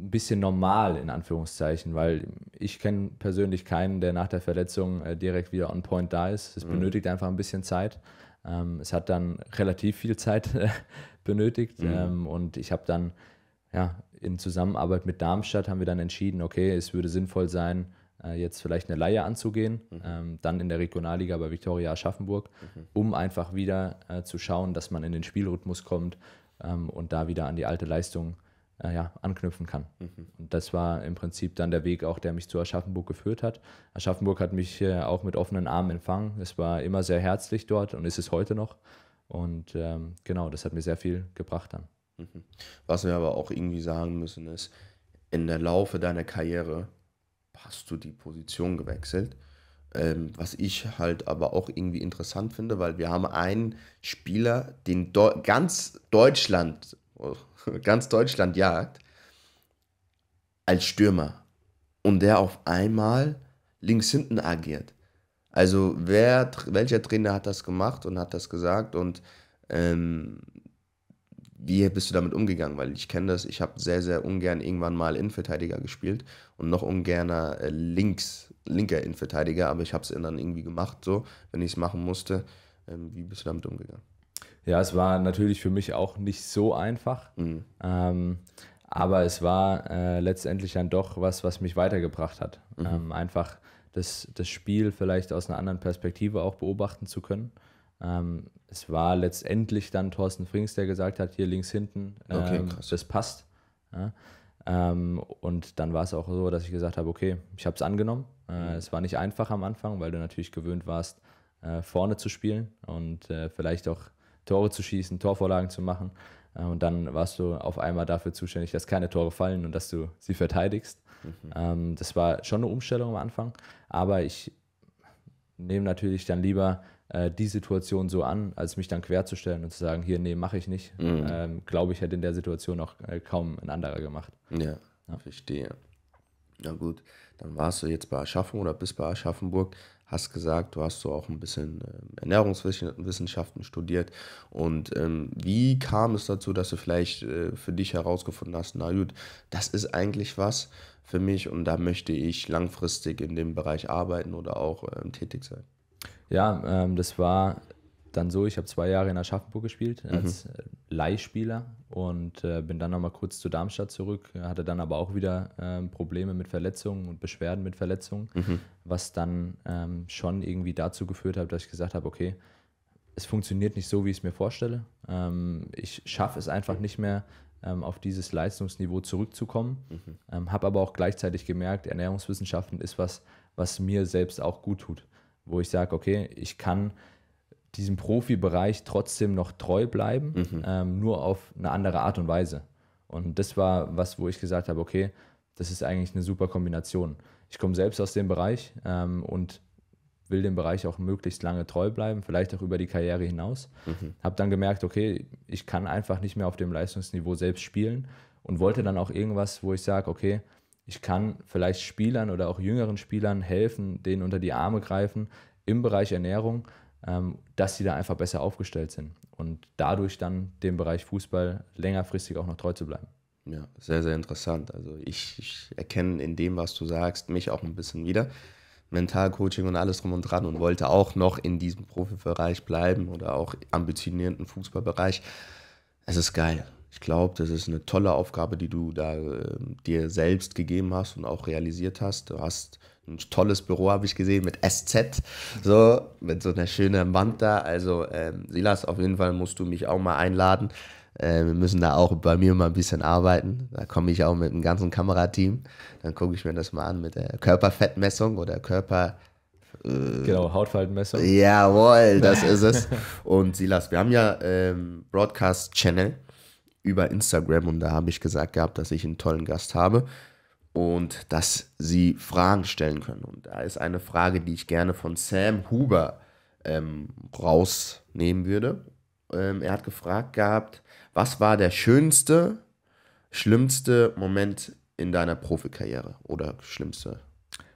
ein bisschen normal, in Anführungszeichen, weil ich kenne persönlich keinen, der nach der Verletzung äh, direkt wieder on point da ist. Es mhm. benötigt einfach ein bisschen Zeit. Ähm, es hat dann relativ viel Zeit benötigt mhm. ähm, und ich habe dann ja, in Zusammenarbeit mit Darmstadt haben wir dann entschieden, okay, es würde sinnvoll sein, äh, jetzt vielleicht eine Laie anzugehen, mhm. ähm, dann in der Regionalliga bei Viktoria Aschaffenburg, mhm. um einfach wieder äh, zu schauen, dass man in den Spielrhythmus kommt ähm, und da wieder an die alte Leistung äh, ja, anknüpfen kann. Mhm. Und das war im Prinzip dann der Weg auch, der mich zu Aschaffenburg geführt hat. Aschaffenburg hat mich äh, auch mit offenen Armen empfangen. Es war immer sehr herzlich dort und ist es heute noch. Und ähm, genau, das hat mir sehr viel gebracht dann. Mhm. Was wir aber auch irgendwie sagen müssen ist, in der Laufe deiner Karriere hast du die Position gewechselt. Ähm, was ich halt aber auch irgendwie interessant finde, weil wir haben einen Spieler, den Deu ganz Deutschland ganz Deutschland jagt, als Stürmer. Und der auf einmal links hinten agiert. Also wer, welcher Trainer hat das gemacht und hat das gesagt und ähm, wie bist du damit umgegangen? Weil ich kenne das, ich habe sehr, sehr ungern irgendwann mal Innenverteidiger gespielt und noch ungerner äh, links, linker Innenverteidiger, aber ich habe es dann irgendwie gemacht, so, wenn ich es machen musste. Ähm, wie bist du damit umgegangen? Ja, es war natürlich für mich auch nicht so einfach. Mhm. Ähm, aber es war äh, letztendlich dann doch was, was mich weitergebracht hat. Mhm. Ähm, einfach das, das Spiel vielleicht aus einer anderen Perspektive auch beobachten zu können. Ähm, es war letztendlich dann Thorsten Frings, der gesagt hat, hier links hinten, ähm, okay, das passt. Ja, ähm, und dann war es auch so, dass ich gesagt habe, okay, ich habe es angenommen. Äh, mhm. Es war nicht einfach am Anfang, weil du natürlich gewöhnt warst, äh, vorne zu spielen und äh, vielleicht auch Tore zu schießen, Torvorlagen zu machen. Äh, und dann warst du auf einmal dafür zuständig, dass keine Tore fallen und dass du sie verteidigst. Mhm. Ähm, das war schon eine Umstellung am Anfang, aber ich nehme natürlich dann lieber äh, die Situation so an, als mich dann querzustellen und zu sagen, hier, nee, mache ich nicht. Mhm. Ähm, Glaube ich, hätte in der Situation auch äh, kaum ein anderer gemacht. Ja, ja. verstehe. Na gut, dann warst du jetzt bei Aschaffenburg oder bist bei Aschaffenburg hast gesagt, du hast so auch ein bisschen ähm, Ernährungswissenschaften studiert. Und ähm, wie kam es dazu, dass du vielleicht äh, für dich herausgefunden hast, na gut, das ist eigentlich was für mich und da möchte ich langfristig in dem Bereich arbeiten oder auch ähm, tätig sein? Ja, ähm, das war dann so, ich habe zwei Jahre in Aschaffenburg gespielt mhm. als mhm. Leihspieler und äh, bin dann nochmal kurz zu Darmstadt zurück, hatte dann aber auch wieder äh, Probleme mit Verletzungen und Beschwerden mit Verletzungen, mhm. was dann ähm, schon irgendwie dazu geführt hat, dass ich gesagt habe, okay, es funktioniert nicht so, wie ich es mir vorstelle. Ähm, ich schaffe es einfach nicht mehr, ähm, auf dieses Leistungsniveau zurückzukommen. Mhm. Ähm, habe aber auch gleichzeitig gemerkt, Ernährungswissenschaften ist was, was mir selbst auch gut tut, wo ich sage, okay, ich kann diesem Profibereich trotzdem noch treu bleiben, mhm. ähm, nur auf eine andere Art und Weise. Und das war was, wo ich gesagt habe, okay, das ist eigentlich eine super Kombination. Ich komme selbst aus dem Bereich ähm, und will dem Bereich auch möglichst lange treu bleiben, vielleicht auch über die Karriere hinaus. Mhm. Habe dann gemerkt, okay, ich kann einfach nicht mehr auf dem Leistungsniveau selbst spielen und wollte dann auch irgendwas, wo ich sage, okay, ich kann vielleicht Spielern oder auch jüngeren Spielern helfen, denen unter die Arme greifen im Bereich Ernährung, ähm, dass sie da einfach besser aufgestellt sind und dadurch dann dem Bereich Fußball längerfristig auch noch treu zu bleiben. Ja, sehr, sehr interessant. Also ich, ich erkenne in dem, was du sagst, mich auch ein bisschen wieder. Mentalcoaching und alles drum und dran und wollte auch noch in diesem Profibereich bleiben oder auch ambitionierten Fußballbereich. Es ist geil. Ich glaube, das ist eine tolle Aufgabe, die du da äh, dir selbst gegeben hast und auch realisiert hast. Du hast ein tolles Büro, habe ich gesehen, mit SZ, so, mit so einer schönen Wand da. Also, ähm, Silas, auf jeden Fall musst du mich auch mal einladen. Äh, wir müssen da auch bei mir mal ein bisschen arbeiten. Da komme ich auch mit dem ganzen Kamerateam. Dann gucke ich mir das mal an mit der Körperfettmessung oder Körper. Äh, genau, Hautfaltenmessung. Jawohl, das ist es. Und Silas, wir haben ja ähm, Broadcast Channel über Instagram und da habe ich gesagt gehabt, dass ich einen tollen Gast habe und dass sie Fragen stellen können. Und da ist eine Frage, die ich gerne von Sam Huber ähm, rausnehmen würde. Ähm, er hat gefragt gehabt, was war der schönste, schlimmste Moment in deiner Profikarriere oder schlimmste?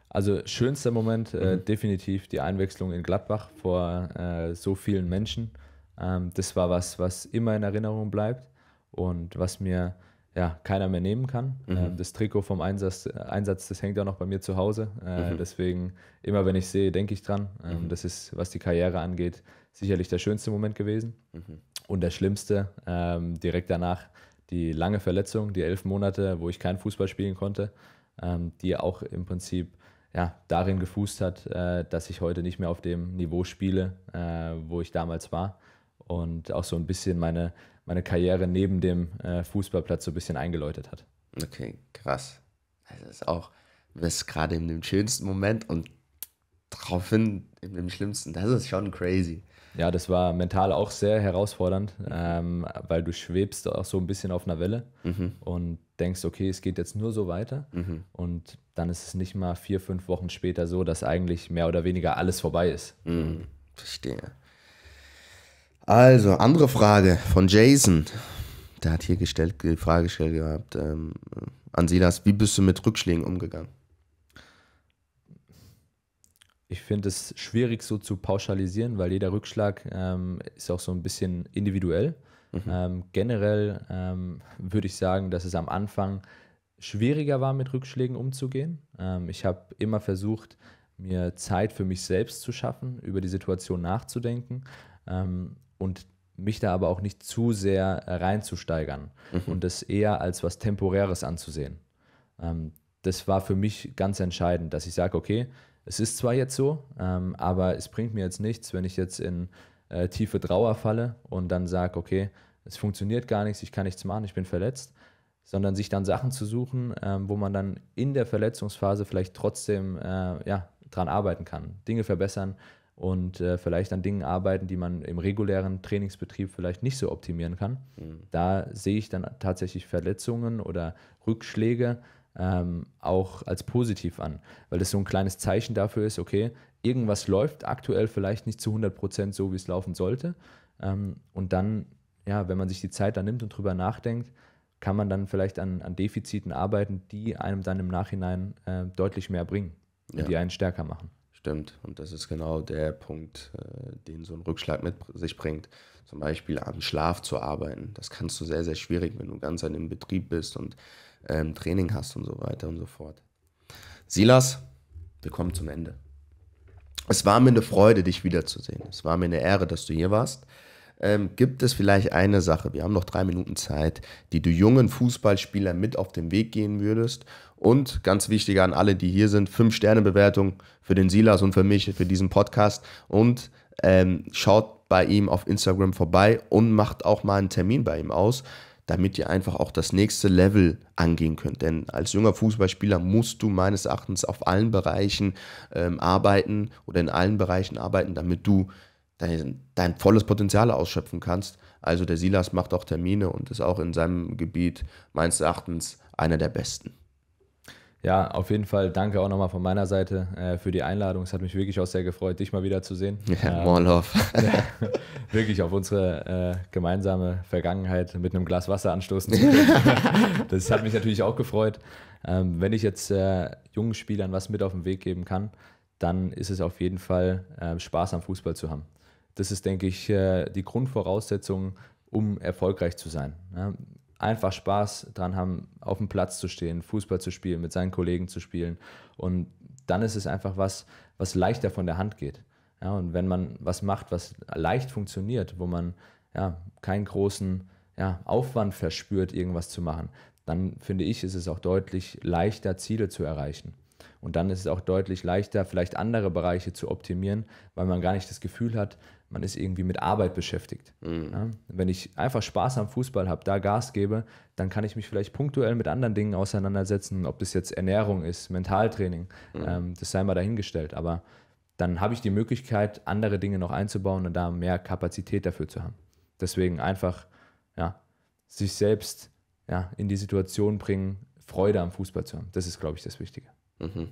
Also schönster Moment äh, mhm. definitiv die Einwechslung in Gladbach vor äh, so vielen Menschen. Ähm, das war was, was immer in Erinnerung bleibt und was mir ja, keiner mehr nehmen kann. Mhm. Ähm, das Trikot vom Einsatz, Einsatz, das hängt auch noch bei mir zu Hause. Äh, mhm. Deswegen, immer wenn ich sehe, denke ich dran. Ähm, mhm. Das ist, was die Karriere angeht, sicherlich der schönste Moment gewesen. Mhm. Und der schlimmste, ähm, direkt danach die lange Verletzung, die elf Monate, wo ich keinen Fußball spielen konnte, die auch im Prinzip ja, darin gefußt hat, äh, dass ich heute nicht mehr auf dem Niveau spiele, äh, wo ich damals war. Und auch so ein bisschen meine meine Karriere neben dem äh, Fußballplatz so ein bisschen eingeläutet hat. Okay, krass. Also ist auch, du bist gerade in dem schönsten Moment und daraufhin in dem schlimmsten. Das ist schon crazy. Ja, das war mental auch sehr herausfordernd, ähm, weil du schwebst auch so ein bisschen auf einer Welle mhm. und denkst, okay, es geht jetzt nur so weiter. Mhm. Und dann ist es nicht mal vier, fünf Wochen später so, dass eigentlich mehr oder weniger alles vorbei ist. Mhm. Verstehe. Also, andere Frage von Jason. Der hat hier gestellt, die Frage gestellt gehabt ähm, an Silas: Wie bist du mit Rückschlägen umgegangen? Ich finde es schwierig, so zu pauschalisieren, weil jeder Rückschlag ähm, ist auch so ein bisschen individuell. Mhm. Ähm, generell ähm, würde ich sagen, dass es am Anfang schwieriger war, mit Rückschlägen umzugehen. Ähm, ich habe immer versucht, mir Zeit für mich selbst zu schaffen, über die Situation nachzudenken. Ähm, und mich da aber auch nicht zu sehr reinzusteigern mhm. und das eher als was Temporäres anzusehen. Ähm, das war für mich ganz entscheidend, dass ich sage, okay, es ist zwar jetzt so, ähm, aber es bringt mir jetzt nichts, wenn ich jetzt in äh, tiefe Trauer falle und dann sage, okay, es funktioniert gar nichts, ich kann nichts machen, ich bin verletzt, sondern sich dann Sachen zu suchen, ähm, wo man dann in der Verletzungsphase vielleicht trotzdem äh, ja, dran arbeiten kann, Dinge verbessern, und äh, vielleicht an Dingen arbeiten, die man im regulären Trainingsbetrieb vielleicht nicht so optimieren kann. Mhm. Da sehe ich dann tatsächlich Verletzungen oder Rückschläge ähm, auch als positiv an, weil das so ein kleines Zeichen dafür ist, okay, irgendwas läuft aktuell vielleicht nicht zu 100 Prozent so, wie es laufen sollte. Ähm, und dann, ja, wenn man sich die Zeit da nimmt und drüber nachdenkt, kann man dann vielleicht an, an Defiziten arbeiten, die einem dann im Nachhinein äh, deutlich mehr bringen, ja. die einen stärker machen. Stimmt. Und das ist genau der Punkt, äh, den so ein Rückschlag mit sich bringt. Zum Beispiel am Schlaf zu arbeiten. Das kannst du sehr, sehr schwierig, wenn du ganz an dem Betrieb bist und ähm, Training hast und so weiter und so fort. Silas, wir kommen zum Ende. Es war mir eine Freude, dich wiederzusehen. Es war mir eine Ehre, dass du hier warst ähm, gibt es vielleicht eine Sache, wir haben noch drei Minuten Zeit, die du jungen Fußballspielern mit auf den Weg gehen würdest. Und ganz wichtig an alle, die hier sind, 5-Sterne-Bewertung für den Silas und für mich, für diesen Podcast. Und ähm, schaut bei ihm auf Instagram vorbei und macht auch mal einen Termin bei ihm aus damit ihr einfach auch das nächste Level angehen könnt. Denn als junger Fußballspieler musst du meines Erachtens auf allen Bereichen ähm, arbeiten oder in allen Bereichen arbeiten, damit du dein, dein volles Potenzial ausschöpfen kannst. Also der Silas macht auch Termine und ist auch in seinem Gebiet meines Erachtens einer der Besten. Ja, auf jeden Fall danke auch nochmal von meiner Seite äh, für die Einladung. Es hat mich wirklich auch sehr gefreut, dich mal wieder zu sehen. Ja, ähm, more love. wirklich auf unsere äh, gemeinsame Vergangenheit mit einem Glas Wasser anstoßen das hat mich natürlich auch gefreut. Ähm, wenn ich jetzt äh, jungen Spielern was mit auf den Weg geben kann, dann ist es auf jeden Fall äh, Spaß am Fußball zu haben. Das ist, denke ich, äh, die Grundvoraussetzung, um erfolgreich zu sein. Einfach Spaß dran haben, auf dem Platz zu stehen, Fußball zu spielen, mit seinen Kollegen zu spielen. Und dann ist es einfach was, was leichter von der Hand geht. Ja, und wenn man was macht, was leicht funktioniert, wo man ja, keinen großen ja, Aufwand verspürt, irgendwas zu machen, dann finde ich, ist es auch deutlich leichter, Ziele zu erreichen. Und dann ist es auch deutlich leichter, vielleicht andere Bereiche zu optimieren, weil man gar nicht das Gefühl hat, man ist irgendwie mit Arbeit beschäftigt. Mhm. Ja? Wenn ich einfach Spaß am Fußball habe, da Gas gebe, dann kann ich mich vielleicht punktuell mit anderen Dingen auseinandersetzen, ob das jetzt Ernährung ist, Mentaltraining, mhm. ähm, das sei mal dahingestellt. Aber dann habe ich die Möglichkeit, andere Dinge noch einzubauen und da mehr Kapazität dafür zu haben. Deswegen einfach ja, sich selbst ja, in die Situation bringen, Freude am Fußball zu haben. Das ist, glaube ich, das Wichtige. Mhm.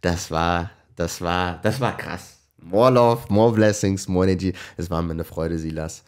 Das war, das war, das war krass. More Love, more Blessings, more Energy. Es war mir eine Freude, Silas.